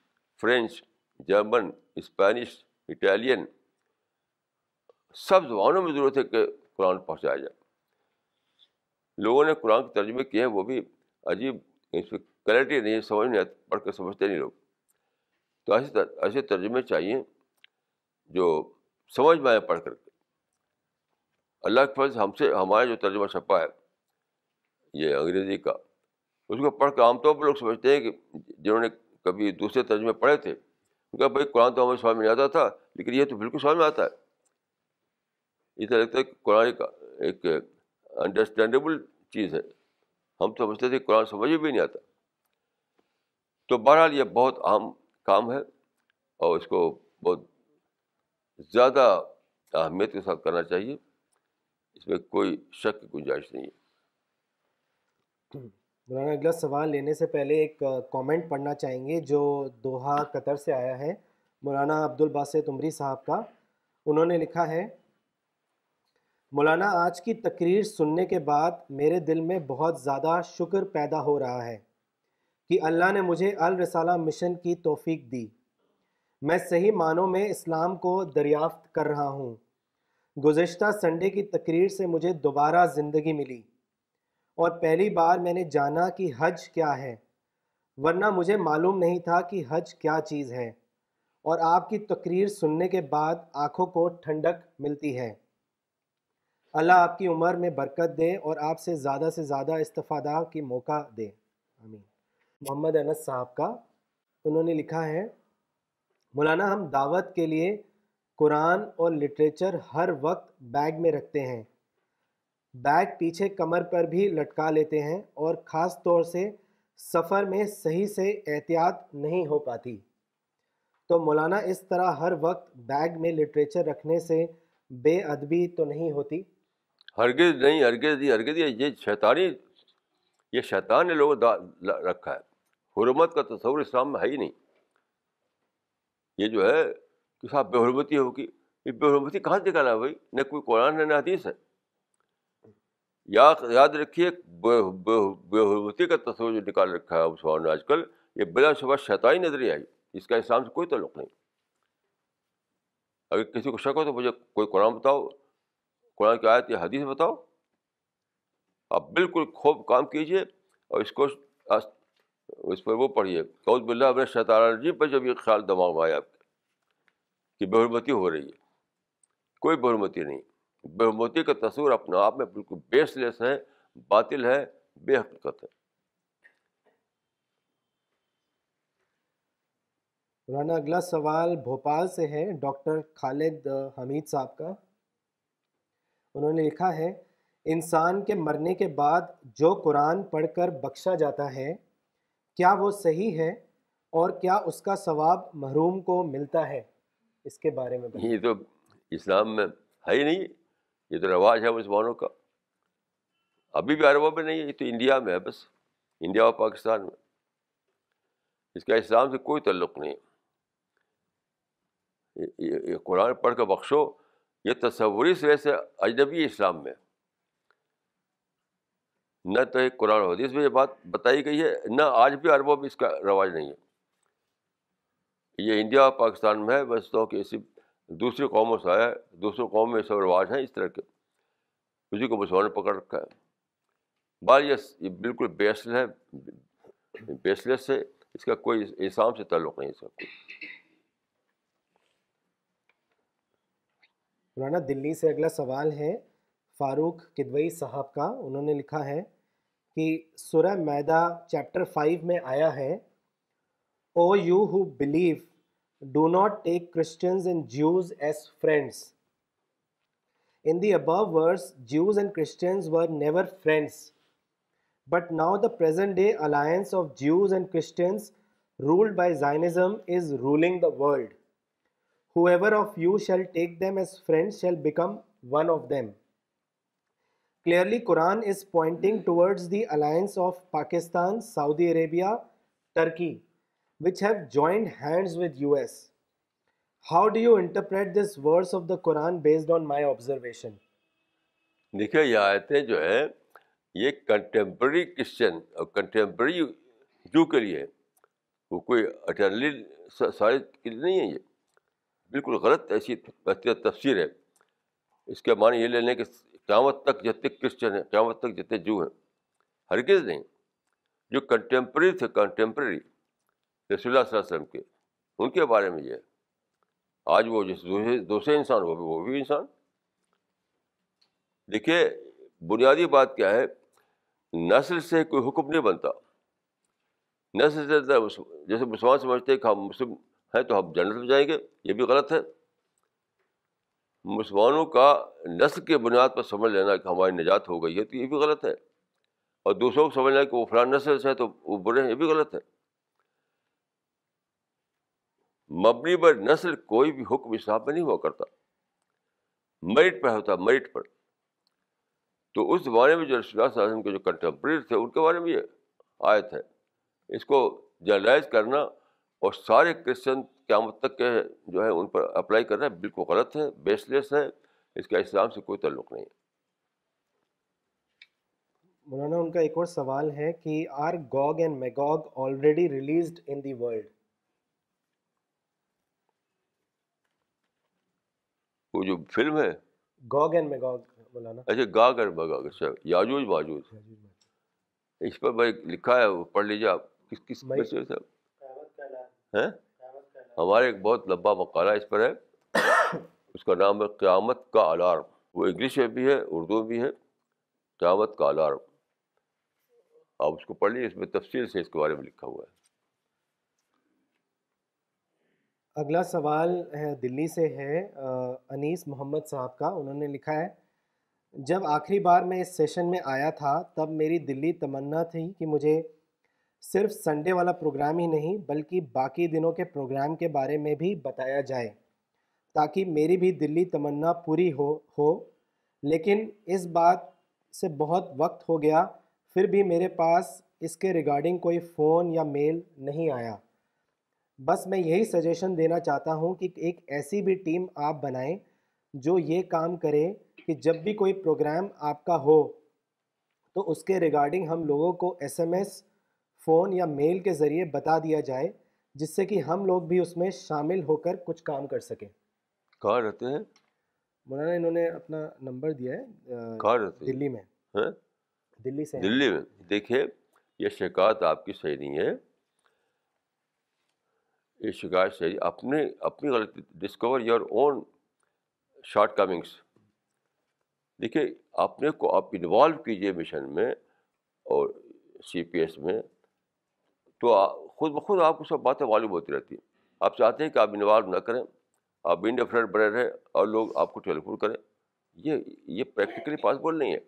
French German Spanish Italian सब जबानों में ज़रूरत है कि कुरान पहुँचाया जाए लोगों ने कुरान के तर्जमे किए हैं वो भी अजीब इसमें क्लैरिटी नहीं समझ नहीं पढ़ कर समझते नहीं लोग तो ऐसे ऐसे तर्जुमे चाहिए जो समझ में आए पढ़ करके अल्लाह के फर्ज हमसे हमारा जो तर्जुमा छपा है ये अंग्रेज़ी का उसको पढ़ कर आमतौर पर लोग समझते हैं कि जिन्होंने कभी दूसरे तर्जुमे पढ़े थे उनका भाई कुरान तो हमें समझ में आता था लेकिन ये तो बिल्कुल समझ में आता है इतना तो लगता है कि कुरान का एक अंडरस्टैंडेबल चीज़ है हम समझते थे कुरान समझ में भी नहीं आता तो बहरहाल ये बहुत अहम काम है और इसको बहुत ज़्यादा अहमियत के साथ करना चाहिए इसमें कोई शक की गुंजाइश नहीं है मौलाना अगला सवाल लेने से पहले एक कमेंट पढ़ना चाहेंगे जो दोहा कतर से आया है मौलाना अब्दुल बासित उमरी साहब का उन्होंने लिखा है मौलाना आज की तकरीर सुनने के बाद मेरे दिल में बहुत ज़्यादा शुक्र पैदा हो रहा है कि अल्लाह ने मुझे अल रसाला मिशन की तोफ़ीक दी मैं सही मानों में इस्लाम को दरियाफ्त कर रहा हूँ गुज्त संडे की तकरीर से मुझे दोबारा ज़िंदगी मिली और पहली बार मैंने जाना कि हज क्या है वरना मुझे मालूम नहीं था कि हज क्या चीज़ है और आपकी तकरीर सुनने के बाद आँखों को ठंडक मिलती है अल्लाह आपकी उम्र में बरकत दे और आपसे ज़्यादा से ज़्यादा इस्तफ़ादा की मौका दे आमीन मोहम्मद अनस साहब का उन्होंने लिखा है मौलाना हम दावत के लिए कुरान और लिटरेचर हर वक्त बैग में रखते हैं बैग पीछे कमर पर भी लटका लेते हैं और ख़ास तौर से सफ़र में सही से एहतियात नहीं हो पाती तो मौलाना इस तरह हर वक्त बैग में लिटरेचर रखने से बेअदबी तो नहीं होती हरगिज़ नहीं हरगिज़ नहीं हरगिज़ ये शैतानी ये शैतान ने लोगों रखा है हरमत का तस्वर इस्लाम में है ही नहीं ये जो है कि साहब बेहरमती होगी ये बेहरमती कहाँ से निकाला भाई न कोई कुरान है न हदीस है या याद रखिए बेहरमती का तस्वर जो निकाल रखा है मुसलमान ने आजकल ये बिला शुबा शताई नजरिया है इसका इस्लाम से कोई तल्लुक नहीं अगर किसी को शक हो तो मुझे कोई कुरान बताओ कुरान की आयत या हदीस बताओ आप बिल्कुल खूब काम कीजिए और इसको उस पर वो पढ़िए कौजबिल्ला अबन शतारजी पर जब ये ख्याल दिमाग में आया आपके कि बेहरमती हो रही है कोई बेहरमती नहीं बेहरमती का तस्वर अपने आप में बिल्कुल बेसलेस है बातिल है बेहकीकत है राना अगला सवाल भोपाल से है डॉक्टर खालिद हमीद साहब का उन्होंने लिखा है इंसान के मरने के बाद जो कुरान पढ़कर बख्शा जाता है क्या वो सही है और क्या उसका सवाब महरूम को मिलता है इसके बारे में ये तो इस्लाम में है ही नहीं ये तो रवाज है मुसलमानों का अभी भी अरबों में नहीं है ये तो इंडिया में है बस इंडिया और पाकिस्तान में इसका इस्लाम से कोई तल्लुक़ नहीं ये, ये, ये कुरान पढ़ कर बख्शो ये तस्वुरी से वैसे अजनबी इस्लाम में न तो एक कुरान हदीस में ये बात बताई गई है न आज भी अरबों में इसका रवाज नहीं है ये इंडिया और पाकिस्तान में है बस तो कि इसी दूसरी कौमों से आया दूसरों कौम में सब रवाज हैं इस तरह के उसी को मुसलमान पकड़ रखा है बाल ये, ये बिल्कुल बेसल है बेसलेस है इसका कोई इंसान से ताल्लुक नहीं इसका पुराना दिल्ली से अगला सवाल है फारूक किदवई साहब का उन्होंने लिखा है कि सुरह मैदा चैप्टर फाइव में आया है O you who believe do not take Christians and Jews as friends in the above verse Jews and Christians were never friends but now the present day alliance of Jews and Christians ruled by Zionism is ruling the world whoever of you shall take them as friends shall become one of them clearly Quran is pointing towards the alliance of Pakistan Saudi Arabia Turkey which have joint hands with U S how do you interpret this words of the Quran based on my observation देखिए ये आयतें जो है ये contemporary Christian और contemporary जू के लिए वो कोई अटर्नली सारे के लिए नहीं है ये बिल्कुल गलत ऐसी तस्वीर है इसके मान ये लेने के क्यामत तक जितने क्रिश्चन हैं क्यामत तक जितने जू हैं हर किस नहीं जो कंटेम्प्रेरी थे कंटेम्प्रेरी रसुल्लाम के उनके बारे में ये आज वो जिस दूसरे दूसरे इंसान वो भी वो भी इंसान देखिए बुनियादी बात क्या है नस्ल से कोई हुक्म नहीं बनता नस्ल से जैसे मुसलमान समझते हैं कि हम मुस्लिम हैं तो हम जन्नत में जाएंगे ये भी गलत है मुसलमानों का नस्ल के बुनियाद पर समझ लेना कि हमारी निजात हो गई है तो ये भी गलत है और दूसरों को समझना कि वो फलान नस्ल से है तो वो बुरे हैं ये भी गलत है मबनी पर नस्ल कोई भी हुक्म इस्लाम में नहीं हुआ करता मरिट पर होता मरिट पर तो उस ज़माने में जो रसुल्लाम के जो कंटेम्प्रेरी थे उनके बारे में ये आयत है इसको जनरलाइज करना और सारे क्रिश्चन क्यामत तक के जो है उन पर अप्लाई कर रहे हैं बिल्कुल गलत है बेसलेस है इसका इस्लाम से कोई तल्लुक नहीं मौलाना उनका एक और सवाल है कि are Gog and Magog already released in the world वो जो फिल्म है गॉग एंड मैगॉग मौलाना अच्छा गाग एंड मैगॉग अच्छा याजूज बाजूज इस पर भाई लिखा है पढ़ लीजिए आप किस किस हैं हमारे एक बहुत लंबा मकाला इस पर है [coughs] उसका नाम है क़्यामत का अलार्म वो इंग्लिश में भी है उर्दू में भी है क़्यामत का अलार्म आप उसको पढ़ लीजिए इसमें तफसील से इसके बारे में लिखा हुआ है अगला सवाल है दिल्ली से है अनीस मोहम्मद साहब का उन्होंने लिखा है जब आखिरी बार मैं इस सेशन में आया था तब मेरी दिल्ली तमन्ना थी कि मुझे सिर्फ संडे वाला प्रोग्राम ही नहीं बल्कि बाकी दिनों के प्रोग्राम के बारे में भी बताया जाए ताकि मेरी भी दिल्ली तमन्ना पूरी हो हो लेकिन इस बात से बहुत वक्त हो गया फिर भी मेरे पास इसके रिगार्डिंग कोई फ़ोन या मेल नहीं आया बस मैं यही सजेशन देना चाहता हूँ कि एक ऐसी भी टीम आप बनाएं जो ये काम करे कि जब भी कोई प्रोग्राम आपका हो तो उसके रिगार्डिंग हम लोगों को एसएमएस फ़ोन या मेल के ज़रिए बता दिया जाए जिससे कि हम लोग भी उसमें शामिल होकर कुछ काम कर सकें कहाँ रहते हैं मौलाना इन्होंने अपना नंबर दिया है कहाँ रहते दिल्ली में है? दिल्ली से दिल्ली में देखिए यह शिकायत आपकी सही नहीं है ये शिकायत सही अपने अपनी गलती discover your own shortcomings देखिए अपने को आप इन्वॉल्व कीजिए मिशन में और सी पी एस में तो खुद ब खुद आपको सब बातें मालूम होती रहती हैं आप चाहते हैं कि आप इन्वॉल्व ना करें आप बिन डेफरेंट बने रहें और लोग आपको टेलीफोन करें ये ये प्रैक्टिकली पॉसिबल नहीं है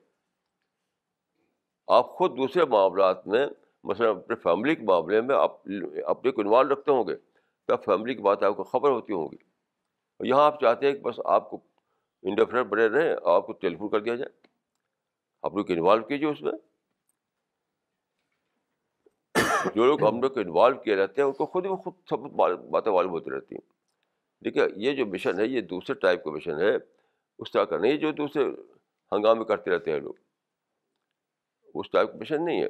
आप खुद दूसरे मामला में मसला अपने फैमिली के मामले में आप अपने को इन्वाल्व रखते होंगे तो फैमिली की बात आपको खबर होती होगी यहाँ आप चाहते हैं कि बस आपको इंडफ्रेंट बने रहें आपको टेलीफोन कर दिया जाए आप लोग इन्वॉल्व कीजिए उसमें जो लोग हम लोग को इन्वॉल्व किए रहते हैं उनको खुद ही खुद सब बातें मालूम होती रहती हैं देखिए ये जो मिशन है ये दूसरे टाइप का मिशन है उस तरह का नहीं जो दूसरे हंगामे करते रहते हैं लोग उस टाइप का मिशन नहीं है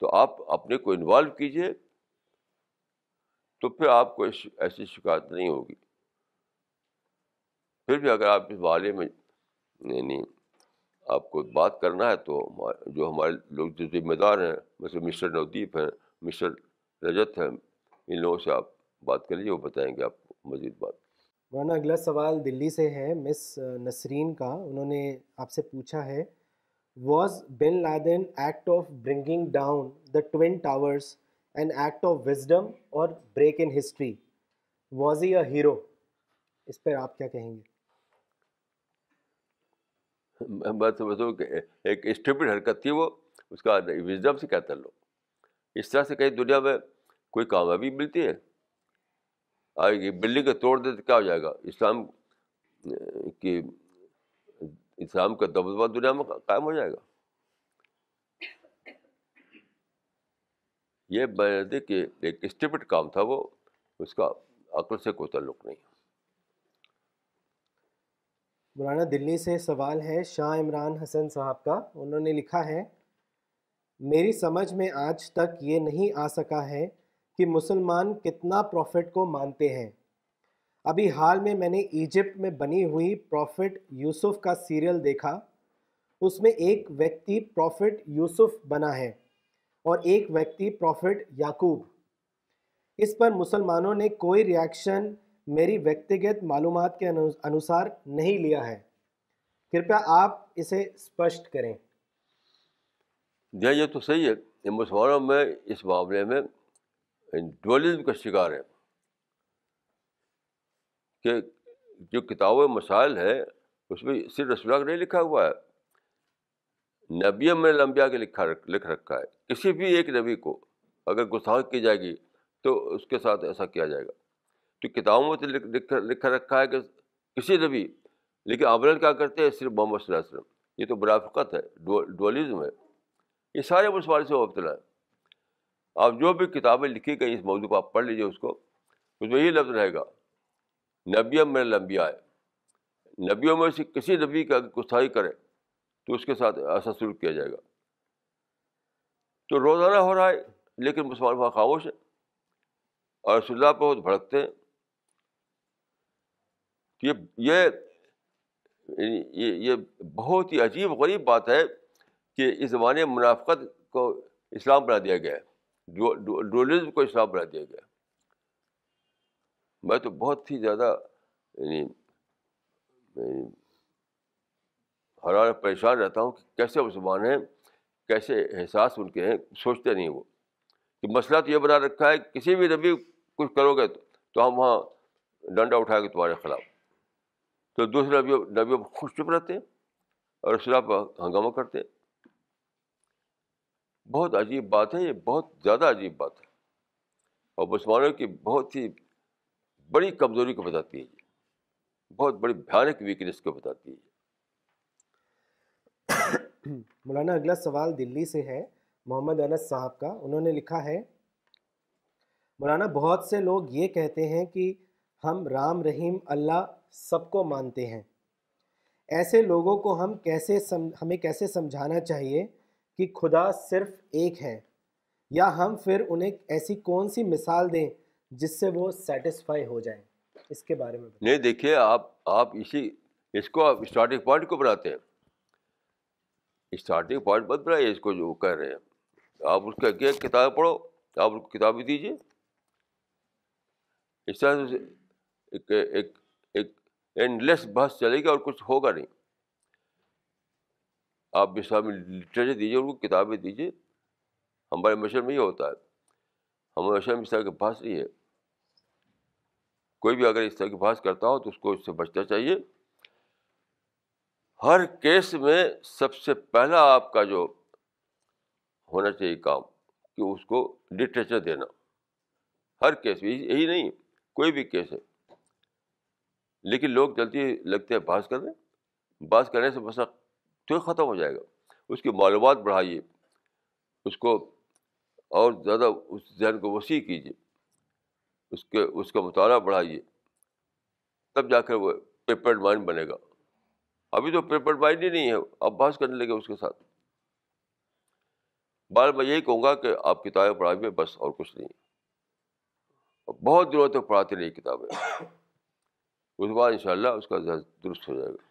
तो आप अपने को इन्वॉल्व कीजिए तो फिर आपको ऐसी शिकायत नहीं होगी फिर भी अगर आप इस वाले में नहीं, नहीं आपको बात करना है तो जो हमारे लोग जो जिम्मेदार हैं मतलब मिस्टर नवदीप हैं मिस्टर रजत हैं इन लोगों से आप बात कर लीजिए वो बताएंगे आपको मजीद बात माना अगला सवाल दिल्ली से है मिस नसरीन का उन्होंने आपसे पूछा है was bin Laden act of bringing down the twin towers an act of wisdom और break in history was he a hero इस पर आप क्या कहेंगे मैं समझता हूँ कि एक स्टूपिड हरकत थी वो उसका विजडम से कहते लोग इस तरह से कहीं दुनिया में कोई कामयाबी मिलती है आएगी बिल्डिंग को तोड़ दे तो क्या हो जाएगा इस्लाम की इस्लाम का दबदबा दुनिया में कायम हो जाएगा ये मैंने कि एक स्टिपिड काम था वो उसका अकल से कोई तल्लुक नहीं मौलाना दिल्ली से सवाल है शाह इमरान हसन साहब का उन्होंने लिखा है मेरी समझ में आज तक ये नहीं आ सका है कि मुसलमान कितना प्रॉफिट को मानते हैं अभी हाल में मैंने इजिप्ट में बनी हुई प्रॉफिट यूसुफ का सीरियल देखा उसमें एक व्यक्ति प्रॉफिट यूसुफ बना है और एक व्यक्ति प्रॉफिट याकूब इस पर मुसलमानों ने कोई रिएक्शन मेरी व्यक्तिगत मालूम के अनुसार नहीं लिया है कृपया आप इसे स्पष्ट करें ये तो सही है ये मुसलमानों में इस मामले में डुअलिज्म का शिकार है कि जो किताब मसाइल है उसमें सिर्फ रसुल्ला नहीं लिखा हुआ है नबी में लंबिया के लिखा रख, लिख रखा है किसी भी एक नबी को अगर गुस्सा की जाएगी तो उसके साथ ऐसा किया जाएगा तो किताबों में तो लिख, लिखा लिख रखा है कि किसी ने भी लेकिन अब क्या करते हैं सिर्फ मोहम्मद वसल्लम ये तो बराफ़त है डोलिज़म है ये सारे मुसलमान से मुबतला है आप जो भी किताबें लिखी गई इस मौजूद को आप पढ़ लीजिए उसको उसमें यही लफ्ज़ रहेगा नबियम में लम्बिया है नबियों में से किसी नबी का गुस्साई करें तो उसके साथ ऐसा शुरू किया जाएगा तो रोज़ाना हो रहा है लेकिन मुसलमान वहाँ खामोश है और रसुल्ला बहुत भड़कते हैं ये ये ये ये बहुत ही अजीब गरीब बात है कि इस ज़माने मुनाफ़त को इस्लाम बना दिया गया है डोलिज्म को इस्लाम बना दिया गया मैं तो बहुत ही ज़्यादा यानी हर परेशान रहता हूँ कि कैसे मुसलमान हैं कैसे एहसास उनके हैं सोचते नहीं वो कि मसला तो ये बना रखा है किसी भी रबी कुछ करोगे तो, तो हम वहाँ डंडा उठाएंगे तुम्हारे ख़िलाफ़ तो दूसरे नबियों नबियों खुश चुप रहते हैं और उस खिलाफ हंगामा करते हैं बहुत अजीब बात है ये बहुत ज़्यादा अजीब बात है और मुसलमानों की बहुत ही बड़ी कमज़ोरी को बताती है ये बहुत बड़ी भयानक वीकनेस को बताती है [coughs] मौलाना अगला सवाल दिल्ली से है मोहम्मद अनस साहब का उन्होंने लिखा है मौलाना बहुत से लोग ये कहते हैं कि हम राम रहीम अल्लाह सबको मानते हैं ऐसे लोगों को हम कैसे सम हमें कैसे समझाना चाहिए कि खुदा सिर्फ एक है या हम फिर उन्हें ऐसी कौन सी मिसाल दें जिससे वो सेटिस्फाई हो जाए इसके बारे में नहीं देखिए आप आप इसी इसको आप स्टार्टिंग पॉइंट को बनाते हैं स्टार्टिंग पॉइंट मत बनाइए इसको जो कह रहे हैं आप उसके किताब पढ़ो आप किताब भी दीजिए इस तरह से एक एक एक एंडलेस बहस चलेगी और कुछ होगा नहीं आप विश्वा में लिटरेचर दीजिए उनको किताबें दीजिए हमारे मशर में ये होता है हमारे मशर में इस तरह की बहस नहीं है कोई भी अगर इस तरह की बहस करता हो तो उसको इससे बचना चाहिए हर केस में सबसे पहला आपका जो होना चाहिए काम कि उसको लिटरेचर देना हर केस में यही नहीं कोई भी केस है लेकिन लोग जल्दी लगते हैं बहस करने बहस करने से मसला तो ख़त्म हो जाएगा उसकी मालूम बढ़ाइए उसको और ज़्यादा उस जहन को वसी कीजिए उसके उसका मुताला बढ़ाइए तब जाकर वो पेपर्ड माइंड बनेगा अभी तो पेपर्ड माइंड ही नहीं है अब बहस करने लगे उसके साथ बार मैं यही कहूँगा कि आप किताबें पढ़ाइए बस और कुछ नहीं बहुत दिनों तक तो पढ़ाते नहीं किताबें उसके बाद इंशाल्लाह उसका दुरुस्त हो जाएगा